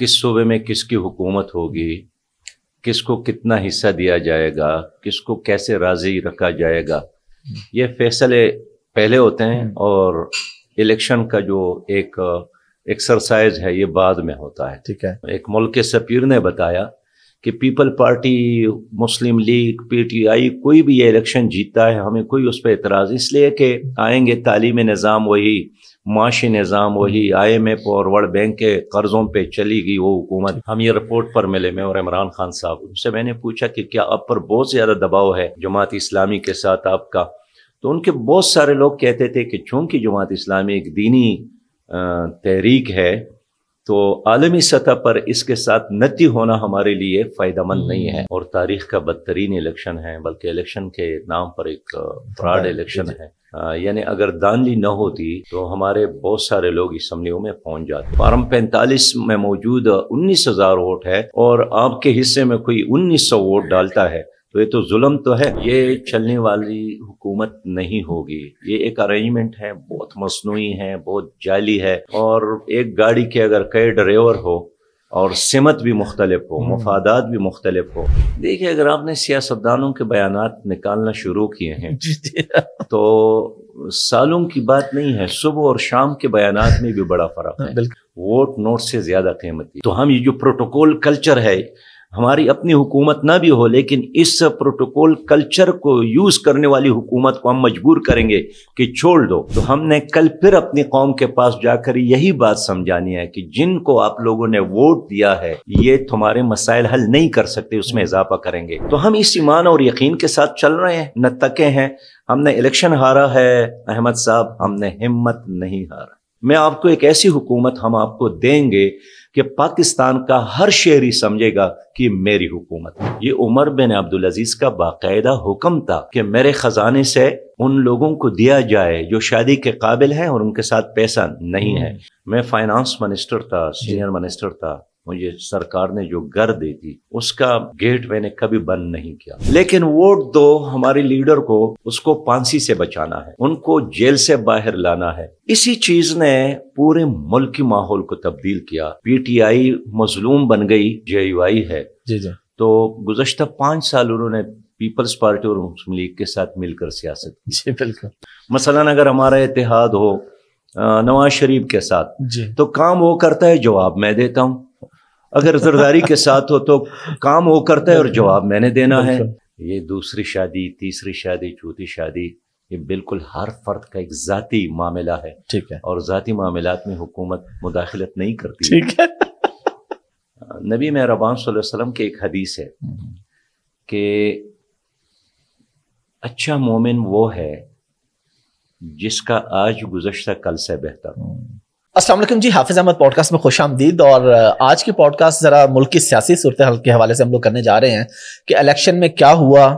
किस सूबे में किसकी हुकूमत होगी किसको कितना हिस्सा दिया जाएगा किसको कैसे राज़ी रखा जाएगा ये फैसले पहले होते हैं हम्म। और इलेक्शन का जो एक एक्सरसाइज है ये बाद में होता है ठीक है एक मुल्क के सपीर ने बताया कि People Party Muslim League PTI कोई भी ये इलेक्शन जीतता है हमें कोई उस पर एतराज़ इसलिए कि आएंगे तालीम निज़ाम वही माशी निज़ाम वही आई एम एफ और वर्ल्ड बैंक के कर्ज़ों पर चली गई वो हुकूमत हम ये रिपोर्ट पर मिले मैं और इमरान खान साहब उनसे मैंने पूछा कि क्या आप पर बहुत ज़्यादा दबाव है जमात इस्लामी के साथ आपका तो उनके बहुत सारे लोग कहते थे कि चूँकि जमात इस्लामी एक दीनी तहरीक है तो आलमी सतह पर इसके साथ नती होना हमारे लिए फ़ायदेमंद नहीं है हम्म। और तारीख का बदतरीन इलेक्शन है बल्कि इलेक्शन के नाम पर एक फ्रॉड इलेक्शन हाँ, है यानी अगर दानली न होती तो हमारे बहुत सारे लोग इस इसम्बलियों में पहुंच जाते फार्म पैंतालीस में मौजूद उन्नीस हजार वोट है और आपके हिस्से में कोई उन्नीस सौ वोट डालता है तो ये तो जुल्म तो है ये चलने वाली हुकूमत नहीं होगी ये एक अरेंजमेंट है बहुत मसनू है बहुत जाली है और एक गाड़ी के अगर कई ड्राइवर हो और सिमत भी मुख्तलिफ हो हम्म। मफादात भी मुख्तलिफ हो देखिए अगर आपने सियासतदानों के बयान निकालना शुरू किए हैं तो सालों की बात नहीं है सुबह और शाम के बयान में भी बड़ा फर्क है वोट नोट से ज्यादा कीमती तो हम ये जो प्रोटोकॉल कल्चर है हमारी अपनी हुकूमत ना भी हो लेकिन इस प्रोटोकॉल कल्चर को यूज़ करने वाली हुकूमत को हम मजबूर करेंगे कि छोड़ दो तो हमने कल फिर अपनी कौम के पास जाकर यही बात समझानी है कि जिनको आप लोगों ने वोट दिया है ये तुम्हारे मसाइल हल नहीं कर सकते उसमें इजाफा करेंगे तो हम इस ईमान और यकीन के साथ चल रहे हैं न तके हैं हमने इलेक्शन हारा है अहमद साहब हमने हिम्मत नहीं हारा मैं आपको एक ऐसी हुकूमत हम आपको देंगे कि पाकिस्तान का हर शहरी समझेगा कि मेरी हुकूमत ये उमर बिन अब्दुल अजीज का बाकायदा हुक्म था कि मेरे खजाने से उन लोगों को दिया जाए जो शादी के काबिल हैं और उनके साथ पैसा नहीं है हम्म। मैं फाइनेंस मिनिस्टर था सीनियर मिनिस्टर था मुझे सरकार ने जो गर दी थी उसका गेट मैंने कभी बंद नहीं किया लेकिन वोट दो हमारे लीडर को उसको फांसी से बचाना है उनको जेल से बाहर लाना है इसी चीज ने पूरे मुल्क माहौल को तब्दील किया पीटीआई मजलूम बन गई जे है जी जी तो गुजशत पांच साल उन्होंने पीपल्स पार्टी और मुस्लिम लीग के साथ मिलकर सियासत मसला बिल्कुल अगर हमारा इतिहाद हो नवाज शरीफ के साथ तो काम वो करता है जवाब मैं देता हूँ अगर जरदारी के साथ हो तो काम वो करता है और जवाब मैंने देना है ये दूसरी शादी तीसरी शादी चौथी शादी ये बिल्कुल हर फर्द का एक जाती मामला है ठीक है और जाती मामला में हुकूमत मुदाखलत नहीं करती ठीक है नबी मेहरबान वसल्लम के एक हदीस है हम्म। कि अच्छा मोमिन वो है जिसका आज गुजशत कल से बेहतर हो हम्म। असल जी हाफिज अहमद पॉडकास्ट में खुश आमदीद और आज की पॉडकास्ट ज़रा मुल्क की सियासी सूरत हाल के हवाले से हम लोग करने जा रहे हैं कि इलेक्शन में क्या हुआ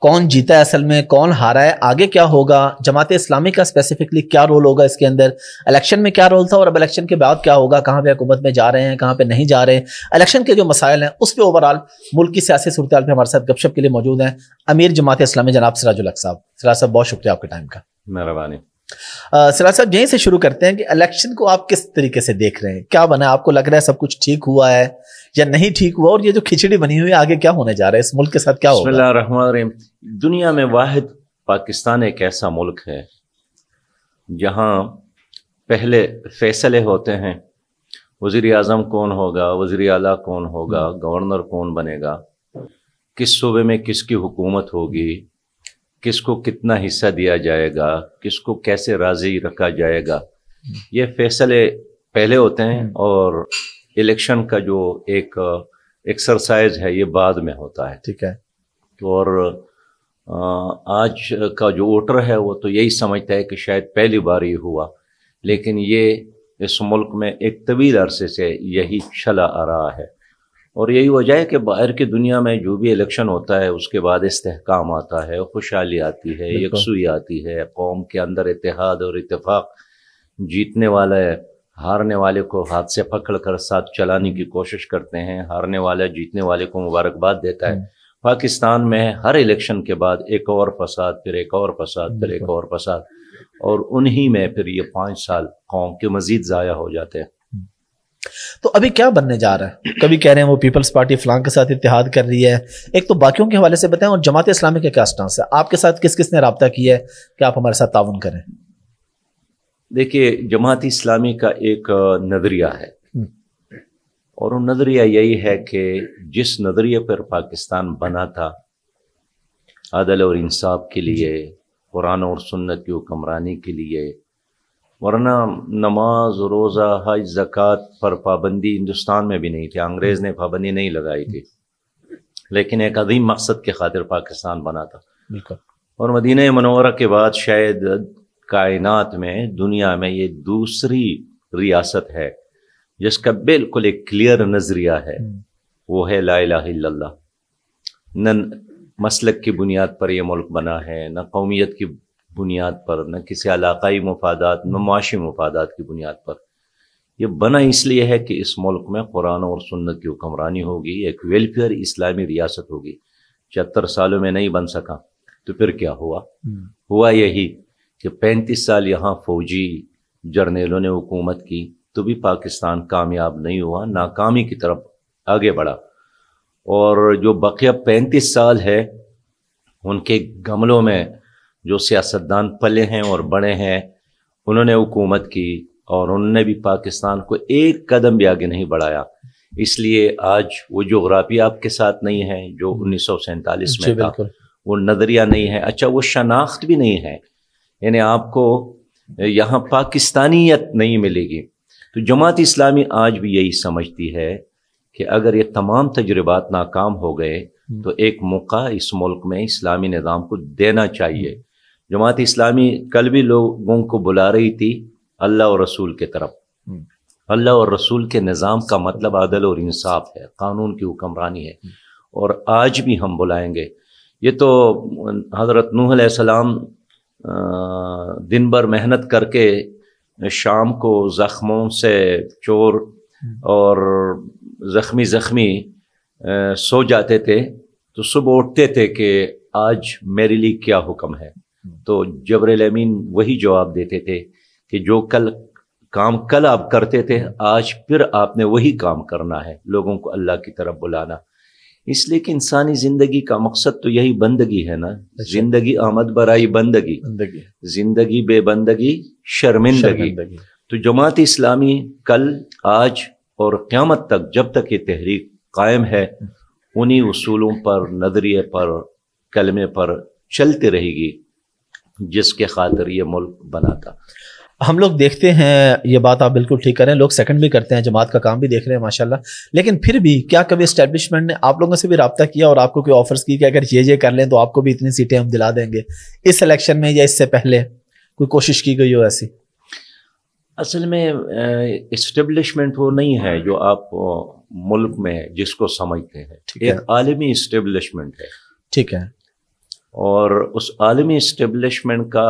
कौन जीता है असल में कौन हारा है आगे क्या होगा जमात इस्लामी का स्पेसिफिकली क्या रोल होगा इसके अंदर इलेक्शन में क्या रोल था और अब इलेक्शन के बाद क्या होगा कहाँ पे हुकूमत में जा रहे हैं कहाँ पे नहीं जा रहे हैं इलेक्शन के जो मसाइल हैं उस पर ओवरऑल मुल्क की सियासी सूरत पर हमारे साथ गपशप के लिए मौजूद हैं अमीर जमात इस्लामी जनाब सिराजुल साहब सराज साहब बहुत शुक्रिया आपके टाइम का मेहरबानी सिराज साहब यहीं से शुरू करते हैं कि इलेक्शन को आप किस तरीके से देख रहे हैं क्या बना आपको लग रहा है सब कुछ ठीक हुआ है या नहीं ठीक हुआ और ये जो खिचड़ी बनी हुई है आगे क्या होने जा रहा है इस मुल्क के साथ क्या होगा दुनिया में वाहिद पाकिस्तान एक ऐसा मुल्क है जहाँ पहले फैसले होते हैं वजीर अजम कौन होगा वज़ी अला कौन होगा गवर्नर कौन बनेगा किस सूबे में किसकी हुकूमत होगी किसको कितना हिस्सा दिया जाएगा किसको कैसे राजी रखा जाएगा ये फैसले पहले होते हैं हम्म। और इलेक्शन का जो एक एक्सरसाइज है ये बाद में होता है ठीक है तो और आज का जो वोटर है वो तो यही समझता है कि शायद पहली बार ये हुआ लेकिन ये इस मुल्क में एक तवील अरसे से यही चला आ रहा है और यही वजह है कि बाहर की दुनिया में जो भी इलेक्शन होता है उसके बाद इस्तेकाम आता है खुशहाली आती है यकसुई आती है कौम के अंदर इतिहाद और इतफाक़ जीतने वाला है हारने वाले को हाथ से पकड़ कर साथ चलाने की कोशिश करते हैं हारने वाला जीतने वाले को मुबारकबाद देता है हम्म। पाकिस्तान में हर इलेक्शन के बाद एक और फसाद फिर एक और फसाद फिर एक और फसाद और उन्हीं में फिर ये पाँच साल कौम के मज़ीद ज़ाया हो जाते हैं तो अभी क्या बनने जा रहा है कभी कह रहे हैं वो पीपल्स पार्टी फलांग के साथ इतिहाद कर रही है एक तो बाकियों के हवाले से बताएं और जमात इस्लामी का क्या स्टांस है आपके साथ किस किस ने रबता किया है कि आप हमारे साथ ताउन करें देखिए जमात इस्लामी का एक नज़रिया है हम्म। और वो नज़रिया यही है कि जिस नज़रिए पर पाकिस्तान बना था अदल और इंसाफ के लिए कुरान और सुन्नत की हुक्मरानी के लिए वरना नमाज रोज़ा हज जक़ात पर पाबंदी हिंदुस्तान में भी नहीं थी अंग्रेज़ ने पाबंदी नहीं लगाई थी लेकिन एक अदीम मकसद के खातिर पाकिस्तान बना था और मदीना मनोरा के बाद शायद कायनात में दुनिया में ये दूसरी रियासत है जिसका बिल्कुल एक क्लियर नज़रिया है हम्म। वो है ला न मसलक की बुनियाद पर यह मुल्क बना है न कौमियत की बुनियाद पर न किसी इलाकई मफादात न माशी मफादात की बुनियाद पर यह बना इसलिए है कि इस मुल्क में कुरान और सुन्नत की हुक्मरानी होगी एक वेलफेयर इस्लामी रियासत होगी चहत्तर सालों में नहीं बन सका तो फिर क्या हुआ हम्म। हुआ यही कि पैंतीस साल यहाँ फौजी जर्नेलों ने हुकूमत की तो भी पाकिस्तान कामयाब नहीं हुआ नाकामी की तरफ आगे बढ़ा और जो बकिया पैंतीस साल है उनके गमलों में जो सियासतदान पले हैं और बड़े हैं उन्होंने हुकूमत की और उन्होंने भी पाकिस्तान को एक कदम भी आगे नहीं बढ़ाया इसलिए आज वो जोग्राफी आपके साथ नहीं है जो उन्नीस सौ सैंतालीस में था वो नज़रिया नहीं है अच्छा वो शनाख्त भी नहीं है यानी आपको यहाँ पाकिस्तानियत नहीं मिलेगी तो जमात इस्लामी आज भी यही समझती है कि अगर ये तमाम तजुर्बात नाकाम हो गए हम्म। तो एक मौका इस मुल्क में इस्लामी निज़ाम को देना चाहिए जमात इस्लामी कल भी लोगों को बुला रही थी अल्लाह और रसूल के तरफ हम्म। अल्लाह और रसूल के निज़ाम का मतलब अदल और इंसाफ है कानून की हुक्मरानी है हम्म। और आज भी हम बुलाएंगे ये तो हज़रत नूह सलाम दिन भर मेहनत करके शाम को ज़ख्मों से चोर हम्म। और ज़ख्मी ज़ख्मी सो जाते थे तो सुबह उठते थे कि आज मेरे लिए क्या हुक्म है तो जबरल अमीन वही जवाब देते थे कि जो कल काम कल आप करते थे आज फिर आपने वही काम करना है लोगों को अल्लाह की तरफ बुलाना इसलिए कि इंसानी ज़िंदगी का मकसद तो यही बंदगी है ना अच्छा। ज़िंदगी आमद बराई बंदगी बंदगी ज़िंदगी बेबंदगी शर्मिंदगी तो जमात इस्लामी कल आज और क़्यामत तक जब तक ये तहरीक कायम है उन्हीं उसूलों पर नज़रिए पर कलमे पर चलते रहेगी जिसके खातर ये मुल्क बना था हम लोग देखते हैं ये बात आप बिल्कुल ठीक करें लोग सेकंड भी करते हैं जमात का काम भी देख रहे हैं माशाल्लाह लेकिन फिर भी क्या कभी इस्टेब्लिशमेंट ने आप लोगों से भी रबता किया और आपको कोई ऑफर्स की कि अगर ये ये कर लें तो आपको भी इतनी सीटें हम दिला देंगे इस इलेक्शन में या इससे पहले कोई कोशिश की गई हो ऐसी असल में इस्टेब्लिशमेंट वो नहीं है जो आप मुल्क में जिसको समझते हैं है आलमी इस्टेब्लिशमेंट है ठीक है और उस आलमी इस्टेब्लिशमेंट का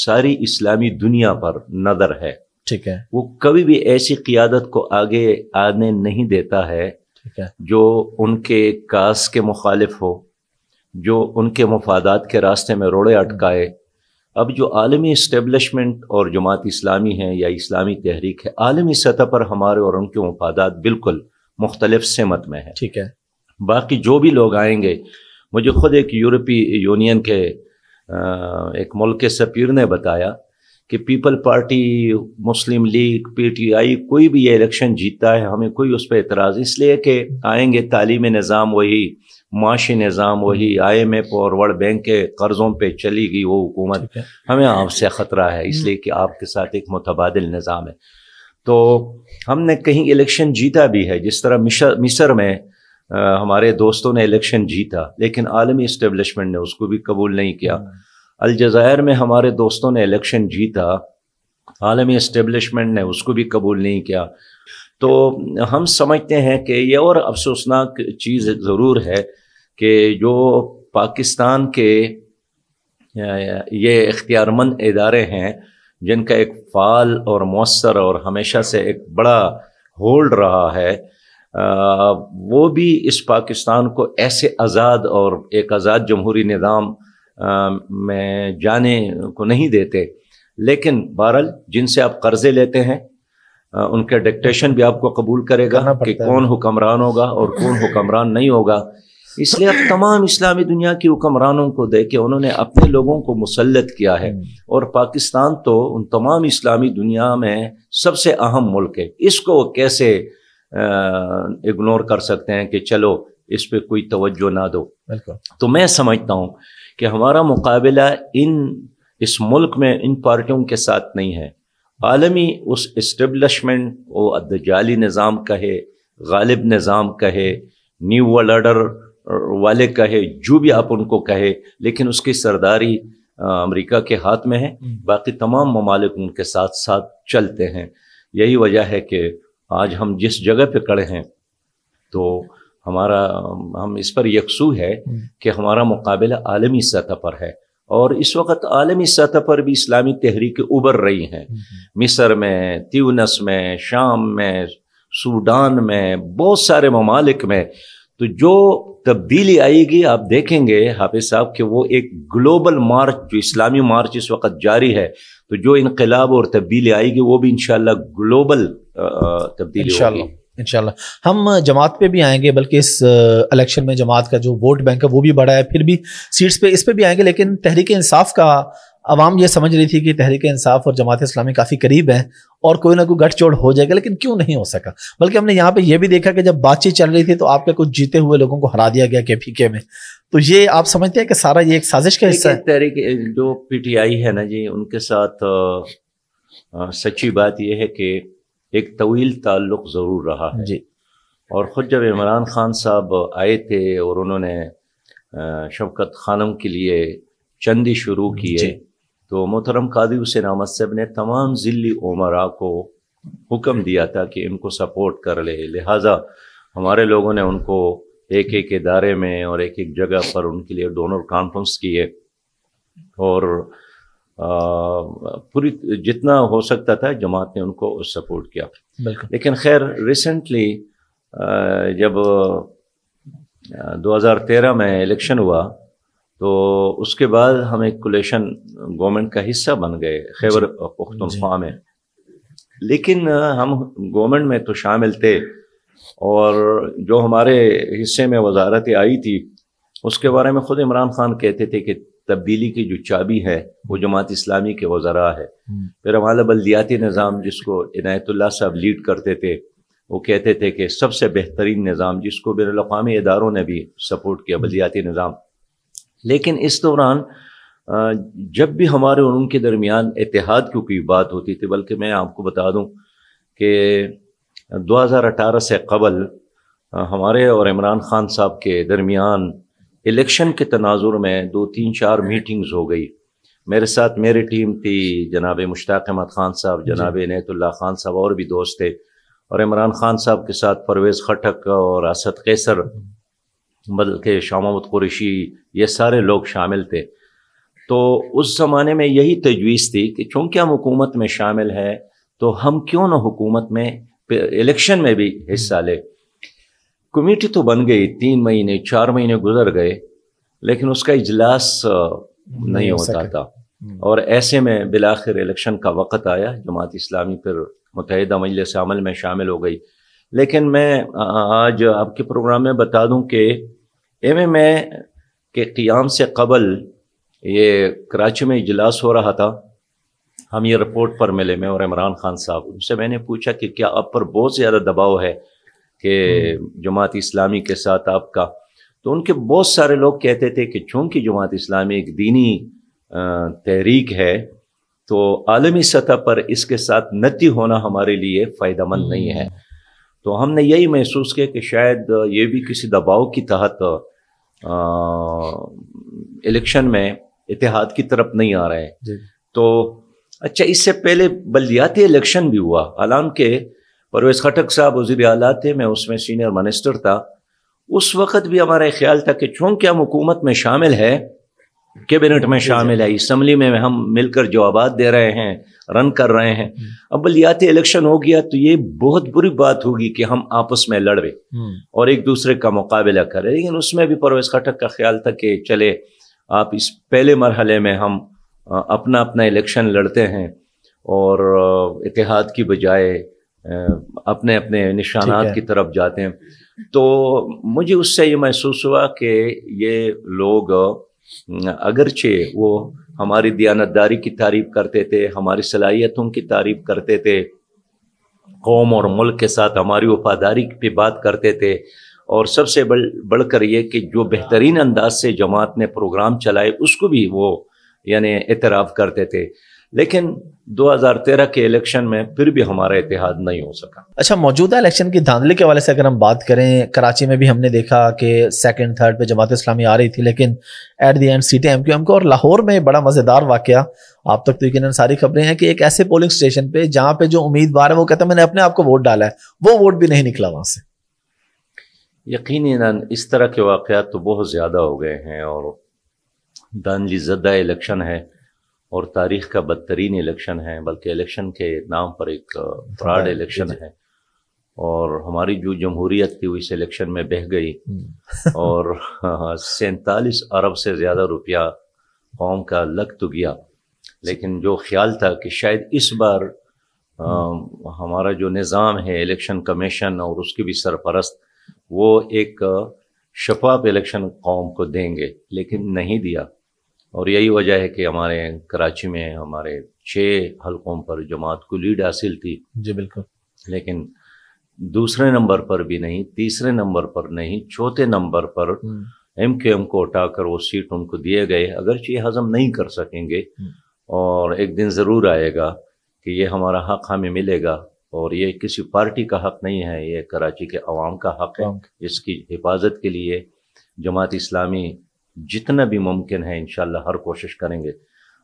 सारी इस्लामी दुनिया पर नज़र है ठीक है वो कभी भी ऐसी क्यादत को आगे आने नहीं देता है ठीक है जो उनके कास के मुखालिफ हो जो उनके मफादात के रास्ते में रोड़े अटकाए अब जो आलमी इस्टेब्लिशमेंट और जमात इस्लामी है या इस्लामी तहरीक है आलमी सतह पर हमारे और उनके मफादात बिल्कुल मुख्तलिफ समत में है ठीक है बाकी जो भी लोग आएंगे मुझे खुद एक यूरोपीय यूनियन के एक मुल्क के सपीर ने बताया कि People Party Muslim League PTI कोई भी ये इलेक्शन जीतता है हमें कोई उस पर एतराज़ इसलिए कि आएंगे तालीमी निज़ाम वही माशी निज़ाम वही आई एम एफ और वर्ल्ड बैंक के कर्ज़ों पर चली गई वो हुकूमत हमें आपसे ख़तरा है इसलिए कि आपके साथ एक मुतबाद निज़ाम है तो हमने कहीं इलेक्शन जीता भी है जिस तरह मिसर में हमारे दोस्तों ने इलेक्शन जीता लेकिन आलमी इस्टेबलिशमेंट ने उसको भी कबूल नहीं किया हम्म। अलजायर में हमारे दोस्तों ने इलेक्शन जीता आलमी इस्टेबलिशमेंट ने उसको भी कबूल नहीं किया तो हम समझते हैं कि यह और अफसोसनाक चीज़ ज़रूर है कि जो पाकिस्तान के ये इख्तियारमंद इदारे हैं जिनका एक फ़ाल और मौसर और हमेशा से एक बड़ा होल्ड रहा है वो भी इस पाकिस्तान को ऐसे आज़ाद और एक आज़ाद जमहूरी निज़ाम में जाने को नहीं देते लेकिन बहरल जिनसे आप कर्जे लेते हैं उनका डिक्टेशन भी आपको कबूल करेगा कि कौन हुक्मरान होगा और कौन हुक्मरान नहीं होगा इसलिए अब तमाम इस्लामी दुनिया की हुक्मरानों को दे के उन्होंने अपने लोगों को मुसलत किया है हम्म। और पाकिस्तान तो उन तमाम इस्लामी दुनिया में सबसे अहम मुल्क है इसको कैसे इग्नोर कर सकते हैं कि चलो इस पर कोई तोज्जो ना दो तो मैं समझता हूँ कि हमारा मुकाबला इन इस मुल्क में इन पार्टियों के साथ नहीं है आलमी उस इस्टबलिशमेंट वो जाली निज़ाम कहे गालिब निज़ाम कहे न्यू वर्ल्ड आर्डर वाले कहे जो भी आप उनको कहे लेकिन उसकी सरदारी अमेरिका के हाथ में है हम्म। बाकी तमाम ममालिक उनके साथ साथ चलते हैं यही वजह है कि आज हम जिस जगह पे खड़े हैं तो हमारा हम इस पर यकसू है हम्म। कि हमारा मुकाबला आलमी सतह पर है और इस वक्त आलमी सतह पर भी इस्लामी तहरीकें उभर रही हैं हम्म। मिस्र में त्यूनस में शाम में सूडान में बहुत सारे ममालिक में तो जो तब्दीली आएगी आप देखेंगे हाफिज साहब कि वो एक ग्लोबल मार्च जो इस्लामी मार्च इस वक्त जारी है तो जो इनकलाब और तब्दीली आएगी वो भी इन ग्लोबल तब्दीली होगी इंशाल्लाह हम जमात पे भी आएंगे बल्कि इस इलेक्शन में जमात का जो वोट बैंक है वो भी बढ़ा है फिर भी सीट्स पे इस पे भी आएंगे लेकिन तहरीक इंसाफ का आवाम ये समझ रही थी कि तहरीक इंसाफ और जमात इस्लामी काफ़ी करीब हैं और कोई ना कोई गठजोड़ हो जाएगा लेकिन क्यों नहीं हो सका बल्कि हमने यहाँ पे ये भी देखा कि जब बातचीत चल रही थी तो आपके कुछ जीते हुए लोगों को हरा दिया गया के पी के में तो ये आप समझते हैं कि सारा ये एक साजिश का हिस्सा है तहरीक जो पी टी आई है ना जी उनके साथ सच्ची बात यह है कि एक तवील ताल्लुक ज़रूर रहा है जी और ख़ुद जब इमरान ख़ान साहब आए थे और उन्होंने शवकत खानम के लिए चंदी शुरू किए तो मोहतरम कादी हुसैन अहमद साहब ने तमाम ज़िली उमरा को हुक्म दिया था कि इनको सपोर्ट कर ले लिहाजा हमारे लोगों ने उनको एक एक इदारे में और एक एक जगह पर उनके लिए डोनर कॉन्फ्रेंस किए और पूरी जितना हो सकता था जमात ने उनको सपोर्ट किया लेकिन खैर रिसेंटली जब 2013 में इलेक्शन हुआ तो उसके बाद हम एक कुलेशन गवर्नमेंट का हिस्सा बन गए खैबर पुख्तनख्वा में लेकिन हम गवर्नमेंट में तो शामिल थे और जो हमारे हिस्से में वजारतें आई थी उसके बारे में ख़ुद इमरान खान कहते थे कि तब्दीली की जो चाबी है वो जमात इस्लामी के वजरा है फिर हमारा हम्म। बल्दियाती मतलब निज़ाम जिसको इनायतुल्ला साहब लीड करते थे वो कहते थे कि सबसे बेहतरीन निज़ाम जिसको बैन इदारों ने भी सपोर्ट किया बल्दियाती निज़ाम लेकिन इस दौरान जब भी हमारे और उनके दरमियान इतिहाद की कोई बात होती थी बल्कि मैं आपको बता दूँ कि दो हज़ार अठारह से कबल हमारे और इमरान खान साहब के दरमियान इलेक्शन के तनाजुर में दो तीन चार मीटिंग्स हो गई मेरे साथ मेरी टीम थी जनाब मुश्ताक अहमद खान साहब जनाब नैतुल्ला खान साहब और भी दोस्त थे और इमरान खान साहब के साथ परवेज़ खटक और असद कैसर बल्कि शामत कुरेशी ये सारे लोग शामिल थे तो उस ज़माने में यही तजवीज़ थी कि चूंकि हम हुकूमत में शामिल है तो हम क्यों ना हुकूमत में इलेक्शन में भी हिस्सा लें कमेटी तो बन गई तीन महीने चार महीने गुजर गए लेकिन उसका इजलास नहीं, नहीं होता था हम्म। और ऐसे में बिलाखिर इलेक्शन का वक़्त आया जमात इस्लामी फिर मुतहदा से अमल में शामिल हो गई लेकिन मैं आज आपके प्रोग्राम में बता दूं कि एम एम ए के क़्याम से कबल ये कराची में इजलास हो रहा था हम ये रिपोर्ट पर मिले मैं और इमरान खान साहब उनसे मैंने पूछा कि क्या आप पर बहुत ज़्यादा दबाव है कि हम्म। जमात इस्लामी के साथ आपका तो उनके बहुत सारे लोग कहते थे कि चूँकि जमात इस्लामी एक दीनी तहरीक है तो आलमी सतह पर इसके साथ नती होना हमारे लिए फ़ायदा मंद नहीं है हम्म। तो हमने यही महसूस किया कि शायद ये भी किसी दबाव के तहत इलेक्शन में इतिहाद की तरफ नहीं आ रहे हैं तो अच्छा इससे पहले बलदियाती इलेक्शन भी हुआ हालांकि परवेज खटक साहब वजीर आला थे मैं उसमें सीनियर मिनिस्टर था उस वक़्त भी हमारा ख्याल था कि चूंकि हम हुकूमत में शामिल है कैबिनेट में शामिल है इसम्बली में हम मिलकर जवाब दे रहे हैं रन कर रहे हैं अब बलियाती इलेक्शन हो गया तो ये बहुत बुरी बात होगी कि हम आपस में लड़वे हम्म। और एक दूसरे का मुकाबला करें लेकिन उसमें भी परवेज खटक का ख्याल था कि चले आप इस पहले मरहले में हम अपना अपना इलेक्शन लड़ते हैं और इतिहाद की बजाय अपने अपने निशानात की तरफ जाते हैं तो मुझे उससे ये महसूस हुआ कि ये लोग अगरचे वो हमारी दयानतदारी की तारीफ करते थे हमारी सलाहियतों की तारीफ करते थे कौम और मुल्क के साथ हमारी वफादारी पे बात करते थे और सबसे बढ़ बढ़कर ये कि जो बेहतरीन अंदाज से जमात ने प्रोग्राम चलाए उसको भी वो यानी एतराफ़ करते थे लेकिन 2013 के इलेक्शन में फिर भी हमारा इतिहाद नहीं हो सका अच्छा मौजूदा इलेक्शन की धांधली के हवाले से अगर हम बात करें कराची में भी हमने देखा कि सेकंड थर्ड पे जमात इस्लामी आ रही थी लेकिन एट दी एंड सीटें एम क्यू को और लाहौर में बड़ा मज़ेदार वाक़ आप तक तो यकीन सारी खबरें हैं कि एक ऐसे पोलिंग स्टेशन पे जहाँ पे जो उम्मीदवार है वो कहते हैं मैंने अपने आप को वोट डाला है वो वोट भी नहीं निकला वहां से यकीन इस तरह के वाक़ तो बहुत ज़्यादा हो गए हैं और दानली जदा इलेक्शन है और तारीख का बदतरीन इलेक्शन है बल्कि इलेक्शन के नाम पर एक फ्रॉड इलेक्शन है और हमारी जो जमहूरियत थी वो इस इलेक्शन में बह गई हम्म। और हाँ, हाँ, सैंतालीस अरब से ज़्यादा रुपया कौम का लग तो गया लेकिन जो ख्याल था कि शायद इस बार आ, हम्म। हमारा जो निज़ाम है इलेक्शन कमीशन और उसकी भी सरपरस्त वो एक शफाफ इलेक्शन कौम को देंगे लेकिन नहीं दिया और यही वजह है कि हमारे कराची में हमारे छः हलकों पर जमात को लीड हासिल थी जी बिल्कुल लेकिन दूसरे नंबर पर भी नहीं तीसरे नंबर पर नहीं चौथे नंबर पर हम्म। एम के एम को हटाकर वो सीट उनको दिए गए अगरचे ये हजम नहीं कर सकेंगे हम्म। और एक दिन ज़रूर आएगा कि ये हमारा हक हमें मिलेगा और ये किसी पार्टी का हक नहीं है ये कराची के अवाम का हक है इसकी हिफाजत के लिए जमात इस्लामी जितना भी मुमकिन है इन हर कोशिश करेंगे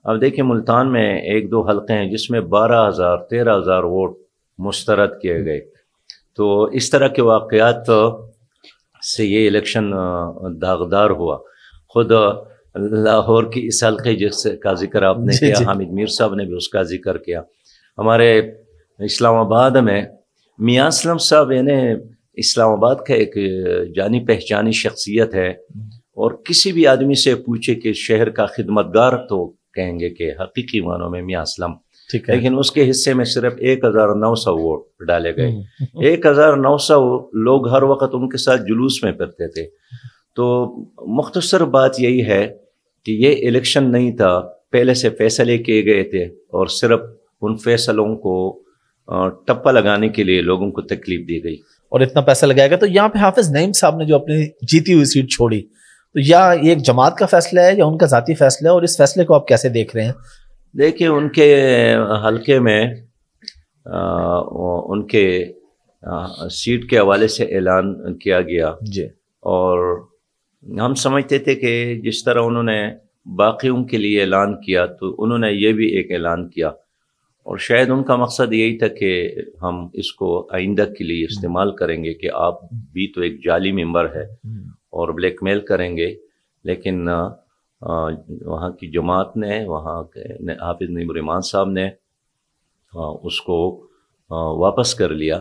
अब देखिए मुल्तान में एक दो हलके हैं जिसमें बारह हज़ार तेरह हज़ार वोट मुस्तरद किए गए तो इस तरह के वाक़ात से ये इलेक्शन दागदार हुआ खुद लाहौर की इस हल्के जिस का जिक्र आपने किया हामिद मीर साहब ने भी उसका जिक्र किया हमारे इस्लामाबाद में मियाँ असलम साहब यानी इस्लामाबाद का एक जानी पहचानी शख्सियत है और किसी भी आदमी से पूछे कि शहर का खिदमतगार तो कहेंगे कि हकीकी मानों में मियाँ असलम ठीक है लेकिन उसके हिस्से में सिर्फ एक हजार नौ सौ वोट डाले गए हम्म, हम्म। एक हजार नौ सौ लोग हर वक्त उनके साथ जुलूस में फिरते थे तो मुख्तसर बात यही है कि ये इलेक्शन नहीं था पहले से फैसले किए गए थे और सिर्फ उन फैसलों को टप्पा लगाने के लिए लोगों को तकलीफ दी गई और इतना पैसा लगाया गया तो यहाँ पे हाफिज नईम साहब ने जो अपनी जीती हुई सीट छोड़ी तो या ये एक जमात का फैसला है या उनका ज़ाती फैसला है और इस फैसले को आप कैसे देख रहे हैं देखिए उनके हलके में आ, उनके आ, सीट के हवाले से ऐलान किया गया जी और हम समझते थे कि जिस तरह उन्होंने बाकियों के लिए ऐलान किया तो उन्होंने ये भी एक ऐलान किया और शायद उनका मकसद यही था कि हम इसको आइंदा के लिए इस्तेमाल करेंगे कि आप भी तो एक जाली मेंबर है हम्म। और ब्लैकमेल करेंगे लेकिन वहाँ की जमात ने वहाँ के हाफिज नबरमान साहब ने उसको वापस कर लिया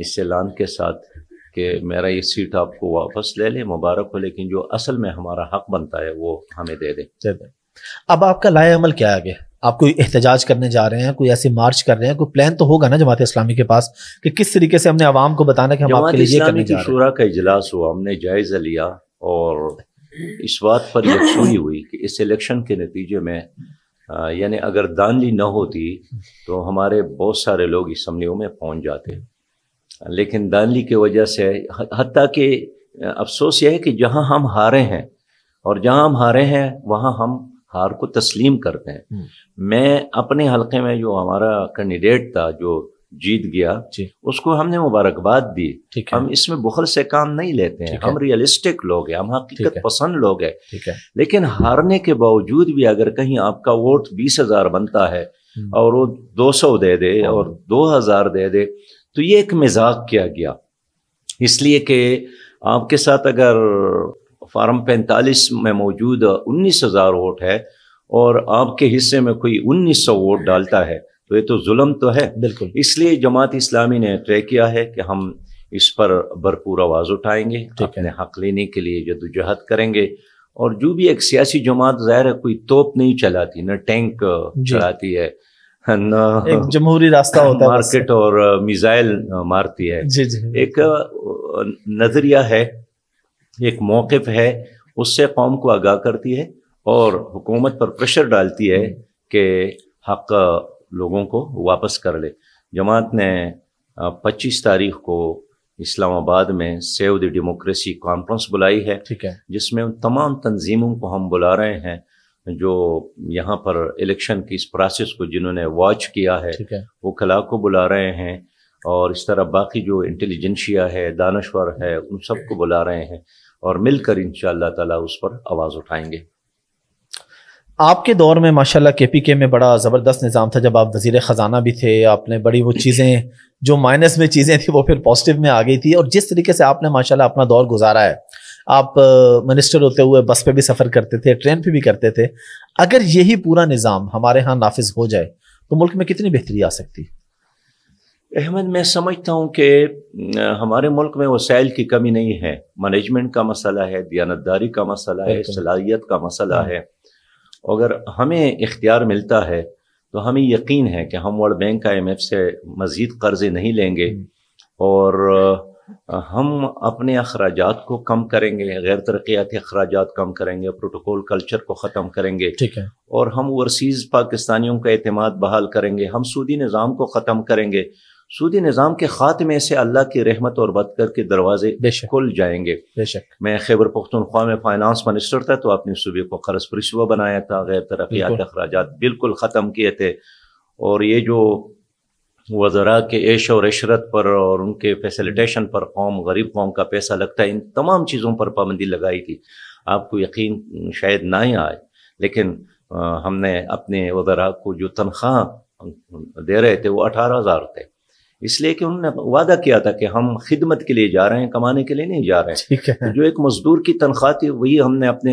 इस लान के साथ कि मेरा ये सीट आपको वापस ले लें मुबारक हो लेकिन जो असल में हमारा हक बनता है वो हमें दे दें अब आपका लाए अमल क्या गया आप कोई एहतजाज करने जा रहे हैं कोई ऐसे मार्च कर रहे हैं कोई प्लान तो होगा ना जमात इस्लामी के पास कि किस तरीके से हमने आवाम को बताना कि हम आपके लिए करने जा रहे हैं का इजलास हुआ हमने जायज़ा लिया और इस बात पर यकसुई हुई कि इस इलेक्शन के नतीजे में यानी अगर दानली न होती तो हमारे बहुत सारे लोग हमलियों में पहुंच जाते लेकिन दानली की वजह से हती कि अफसोस यह है कि जहां हम हारे हैं और जहां हम हारे हैं वहां हम हार को तस्लीम करते हैं हम्म। मैं अपने हलके में जो हमारा कैंडिडेट था जो जीत गया उसको हमने मुबारकबाद दी हम इसमें बुखल से काम नहीं लेते हैं हम रियलिस्टिक लोग हैं हम हकीकत पसंद लोग हैं लेकिन हारने के बावजूद भी अगर कहीं आपका वोट बीस हजार बनता है हम्म। और वो दो सौ दे दे हाँ। और दो हजार दे दे तो ये एक मिजाक किया गया इसलिए कि आपके साथ अगर फार्म पैंतालीस में मौजूद उन्नीस हज़ार वोट है और आपके हिस्से में कोई उन्नीस सौ वोट डालता है तो ये तो जुल्म तो है बिल्कुल इसलिए जमात इस्लामी ने तय किया है कि हम इस पर भरपूर आवाज़ उठाएंगे अपने हक लेने के लिए जदोजहद करेंगे और जो भी एक सियासी जमात जाहिर है कोई तोप नहीं चलाती न टैंक चलाती है न एक जमहूरी रास्ता होता है मार्केट और मिसाइल मारती है जी जी एक नजरिया है एक मौकफ़ है उससे कौम को आगाह करती है और हुकूमत पर प्रेशर डालती है कि हक लोगों को वापस कर ले जमात ने 25 तारीख को इस्लामाबाद में सेव द डेमोक्रेसी कॉन्फ्रेंस बुलाई है ठीक है जिसमें उन तमाम तंजीमों को हम बुला रहे हैं जो यहाँ पर इलेक्शन की इस प्रोसेस को जिन्होंने वॉच किया है, है। वो खला को बुला रहे हैं और इस तरह बाकी जो इंटेलिजेंशिया है दानश्वर है उन सबको बुला रहे हैं और मिलकर इन ताला उस पर आवाज़ उठाएंगे आपके दौर में माशाल्लाह केपीके में बड़ा ज़बरदस्त निज़ाम था जब आप वजीर ख़जाना भी थे आपने बड़ी वो चीज़ें जो माइनस में चीज़ें थी वो फिर पॉजिटिव में आ गई थी और जिस तरीके से आपने माशाल्लाह अपना दौर गुजारा है आप मिनिस्टर होते हुए बस पे भी सफ़र करते थे ट्रेन पे भी करते थे अगर यही पूरा निज़ाम हमारे यहाँ नाफिज हो जाए तो मुल्क में कितनी बेहतरी आ सकती है अहमद मैं समझता हूँ कि हमारे मुल्क में वसाइल की कमी नहीं है मैनेजमेंट का मसला है दयानतदारी का मसला है सलाहियत का मसला हाँ। है अगर हमें इख्तियार मिलता है तो हमें यकीन है कि हम वर्ल्ड बैंक का एम एफ से मज़ीद कर्ज़े नहीं लेंगे हम्म। और हम अपने अखराज को कम करेंगे गैर तरक्याती अखराज कम करेंगे प्रोटोकॉल कल्चर को ख़त्म करेंगे ठीक है और हम ओवरसीज़ पाकिस्तानियों का अतमाद बहाल करेंगे हम सूदी निज़ाम को ख़त्म करेंगे सूदी निज़ाम के ख़ात्मे से अल्लाह की रहमत और बदकर के दरवाजे खुल जाएंगे बेशक मैं खैबर पख्तनख्वा में फाइनेंस मिनिस्टर था तो अपने सूबे को कर्ज परिशवा बनाया था गैर तरक्यात अखराज बिल्कुल ख़त्म किए थे और ये जो वजरा के ऐश और इशरत पर और उनके फैसिलिटेशन पर कौम गरीब कौम का पैसा लगता है इन तमाम चीज़ों पर पाबंदी लगाई थी आपको यकीन शायद ना ही आए लेकिन हमने अपने वजरा को जो तनख्वाह दे रहे थे वो अठारह हज़ार थे इसलिए कि उन्होंने वादा किया था कि हम खिदमत के लिए जा रहे हैं कमाने के लिए नहीं जा रहे हैं ठीक है। तो जो एक मजदूर की तनख्वाह थी वही हमने अपने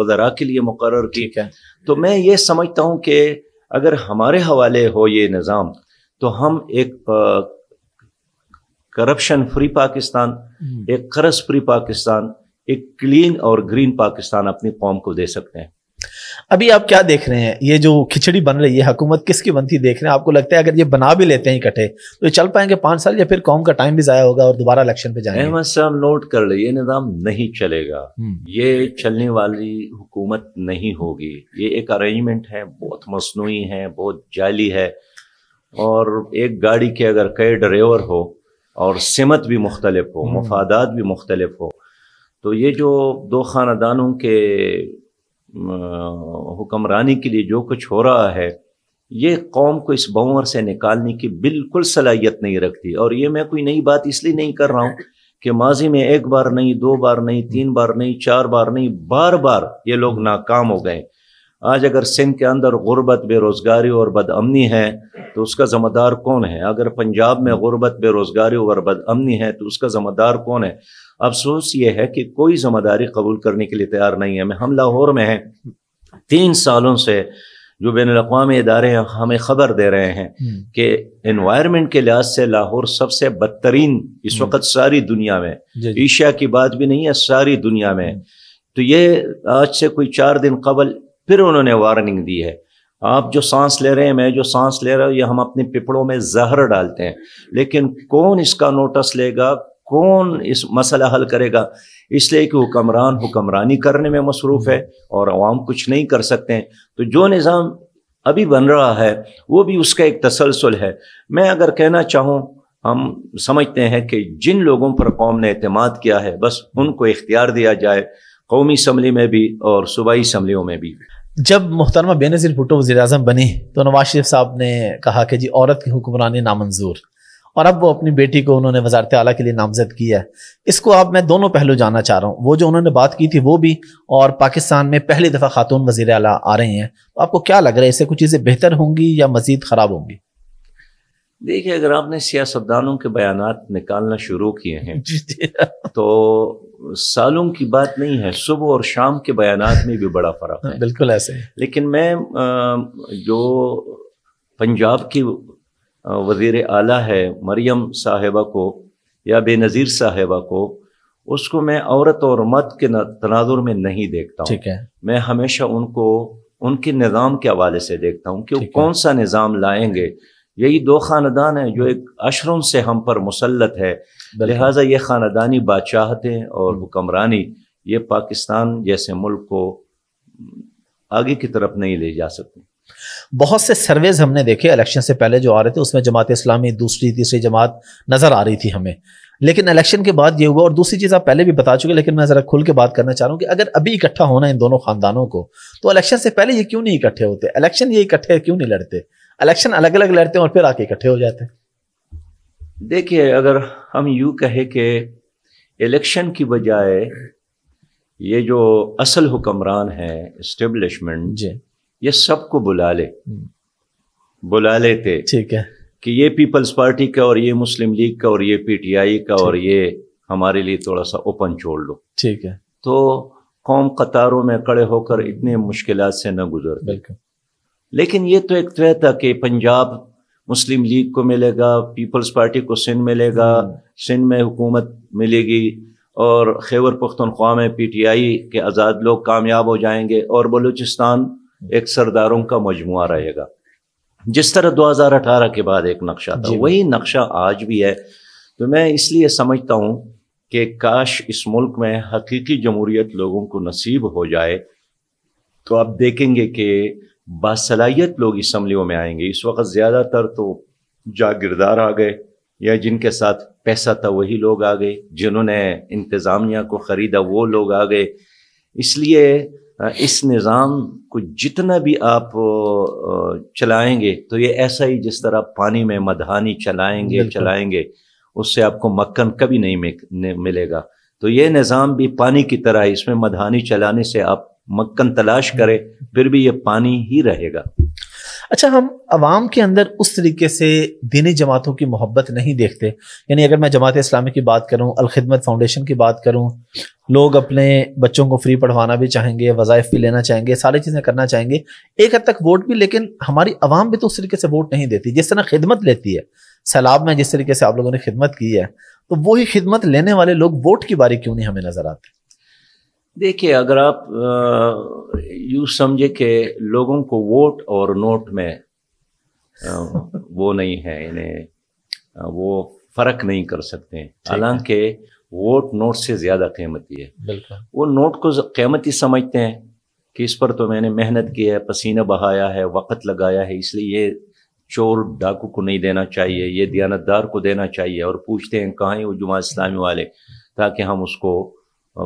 वजरा के लिए मुकर की तो मैं ये समझता हूँ कि अगर हमारे हवाले हो ये निज़ाम तो हम एक करप्शन फ्री हम्म। पाकिस्तान एक करस फ्री पाकिस्तान एक क्लीन और ग्रीन पाकिस्तान अपनी कौम को दे सकते हैं अभी आप क्या देख रहे हैं ये जो खिचड़ी बन रही है हुकूमत किसकी बनती देख रहे हैं आपको लगता है अगर ये बना भी लेते हैं इकट्ठे तो ये चल पाएंगे पाँच साल या फिर कौम का टाइम भी ज़ाया होगा और दोबारा इलेक्शन पे जाएंगे अहमद साहब नोट कर ले ये निज़ाम नहीं चलेगा हम्म। ये चलने वाली हुकूमत नहीं होगी ये एक अरेंजमेंट है बहुत मसनू है बहुत जाली है और एक गाड़ी के अगर कई ड्राइवर हो और सिमत भी मुख्तलिफ हो हम्म। मफादात भी मुख्तलिफ हो तो ये जो दो ख़ानदानों के हुक्मरानी के लिए जो कुछ हो रहा है ये कौम को इस बवर से निकालने की बिल्कुल सलाहियत नहीं रखती और ये मैं कोई नई बात इसलिए नहीं कर रहा हूँ कि माजी में एक बार नहीं दो बार नहीं तीन बार नहीं चार बार नहीं बार बार ये लोग नाकाम हो गए आज अगर सिंध के अंदर गुर्बत बेरोज़गारी और बदअमनी है तो उसका ज़िम्मेदार कौन है अगर पंजाब में गुर्बत बेरोज़गारी और बदअमनी है तो उसका ज़िम्मेदार कौन है अफसोस ये है कि कोई जिम्मेदारी कबूल करने के लिए तैयार नहीं है मैं हम लाहौर में हैं तीन सालों से जो बैन अवी इदारे हैं हमें ख़बर दे रहे हैं हम्म। कि इन्वायरमेंट के लिहाज से लाहौर सबसे बदतरीन इस हम्म। वक्त सारी दुनिया में एशिया की बात भी नहीं है सारी दुनिया में हम्म। तो ये आज से कोई चार दिन कबल फिर उन्होंने वार्निंग दी है आप जो सांस ले रहे हैं मैं जो सांस ले रहा हूँ ये हम अपने पिपड़ों में जहर डालते हैं लेकिन कौन इसका नोटिस लेगा कौन इस मसला हल करेगा इसलिए कि हुक्मरान हुक्मरानी करने में मसरूफ़ है और आवाम कुछ नहीं कर सकते हैं तो जो निज़ाम अभी बन रहा है वो भी उसका एक तसलसल है मैं अगर कहना चाहूँ हम समझते हैं कि जिन लोगों पर कौम ने अतमाद किया है बस उनको इख्तियार दिया जाए कौमी इसम्बली में भी और सूबाई इसम्बलियों में भी जब मुहतरमा बेनज़ीर भुट्टो वजी अजम बने तो नवाज शरीफ साहब ने कहा कि जी औरत की हुक्मरानी नामंजूर और अब वो अपनी बेटी को उन्होंने वजारत आला के लिए नामजद किया है इसको अब मैं दोनों पहलू जानना चाह रहा हूँ वो जो उन्होंने बात की थी वो भी और पाकिस्तान में पहली दफ़ा खातून वजीर अला आ रही हैं तो आपको क्या लग रहा है इससे कुछ चीज़ें बेहतर होंगी या मज़ीद ख़राब होंगी देखिए अगर आपने सियासतदानों के बयान निकालना शुरू किए हैं तो सालों की बात नहीं है सुबह और शाम के बयान में भी बड़ा फ़र्क है बिल्कुल ऐसे लेकिन मैं जो पंजाब की वज़ी अला है मरियम साहिबा को या बेनज़ीर साहिबा को उसको मैं औरत और मत के तनाजुर में नहीं देखता हूँ मैं हमेशा उनको उनके निज़ाम के हवाले से देखता हूँ कि वो कौन सा निज़ाम लाएंगे यही दो ख़ानदान हैं जो एक अशरों से हम पर मुसलत है लिहाजा ये ख़ानदानी बादशाहतें और हम्म। हुक्मरानी ये पाकिस्तान जैसे मुल्क को आगे की तरफ नहीं ले जा सकती बहुत से सर्वेज हमने देखे इलेक्शन से पहले जो आ रहे थे उसमें जमात इस्लामी दूसरी तीसरी जमात नज़र आ रही थी हमें लेकिन इलेक्शन के बाद ये हुआ और दूसरी चीज़ आप पहले भी बता चुके लेकिन मैं ज़रा खुल के बात करना चाह रहा हूँ कि अगर अभी इकट्ठा होना इन दोनों खानदानों को तो इलेक्शन से पहले ये क्यों नहीं इकट्ठे होते इलेक्शन ये इकट्ठे क्यों नहीं लड़ते इलेक्शन अलग अलग लड़ते हैं और फिर आके इकट्ठे हो जाते देखिए अगर हम यू कहे कि इलेक्शन की बजाय ये जो असल हुक्मरान हैं इस्टेब्लिशमेंट ये सबको बुला ले हम्म। बुला लेते ठीक है कि ये पीपल्स पार्टी का और ये मुस्लिम लीग का और ये पीटीआई का और ये हमारे लिए थोड़ा सा ओपन छोड़ लो ठीक है तो कौम कतारों में कड़े होकर इतने मुश्किल से न गुजर लेकिन ये तो एक तय था कि पंजाब मुस्लिम लीग को मिलेगा पीपल्स पार्टी को सिंध मिलेगा हम्म। सिंध में हुकूमत मिलेगी और खैबर पुख्तनख्वा में पीटीआई के आज़ाद लोग कामयाब हो जाएंगे और बलूचिस्तान एक सरदारों का मजमु रहेगा जिस तरह 2018 के बाद एक नक्शा था वही नक्शा आज भी है तो मैं इसलिए समझता हूं कि काश इस मुल्क में हकीकी जमहूरियत लोगों को नसीब हो जाए तो आप देखेंगे कि बासलाहियत लोग इसम्बलियों में आएंगे इस वक्त ज़्यादातर तो जागीरदार आ गए या जिनके साथ पैसा था वही लोग आ गए जिन्होंने इंतज़ामिया को ख़रीदा वो लोग आ गए इसलिए हाँ, इस निज़ाम को जितना भी आप चलाएंगे तो ये ऐसा ही जिस तरह पानी में मदहानी चलाएंगे चलाएंगे उससे आपको मक्खन कभी नहीं मिलेगा तो ये निज़ाम भी पानी की तरह इसमें मदहानी चलाने से आप मक्खन तलाश करें फिर भी ये पानी ही रहेगा अच्छा हम आवाम के अंदर उस तरीके से दीनी जमातों की मोहब्बत नहीं देखते यानी अगर मैं जमात इस्लामी की बात करूँ अलखदमत फाउंडेशन की बात करूँ लोग अपने बच्चों को फ्री पढ़वाना भी चाहेंगे वज़ाइफ भी लेना चाहेंगे सारी चीज़ें करना चाहेंगे एक हद तक वोट भी लेकिन हमारी आवाम भी तो उस तरीके से वोट नहीं देती जिस तरह खिदमत लेती है सैलाब में जिस तरीके से आप लोगों ने खिदमत की है तो वही खिदमत लेने वाले लोग वोट की बारी क्यों नहीं हमें नज़र आते देखिए अगर आप यू समझे कि लोगों को वोट और नोट में आ, वो नहीं है इन्हें वो फर्क नहीं कर सकते हालांकि वोट नोट से ज़्यादा कीमती है वो नोट को कीमती समझते हैं कि इस पर तो मैंने मेहनत की है पसीना बहाया है वक़्त लगाया है इसलिए ये चोर डाकू को नहीं देना चाहिए ये दयानतदार को देना चाहिए और पूछते हैं कहाँ है वो जुमा इस्लामी वाले ताकि हम उसको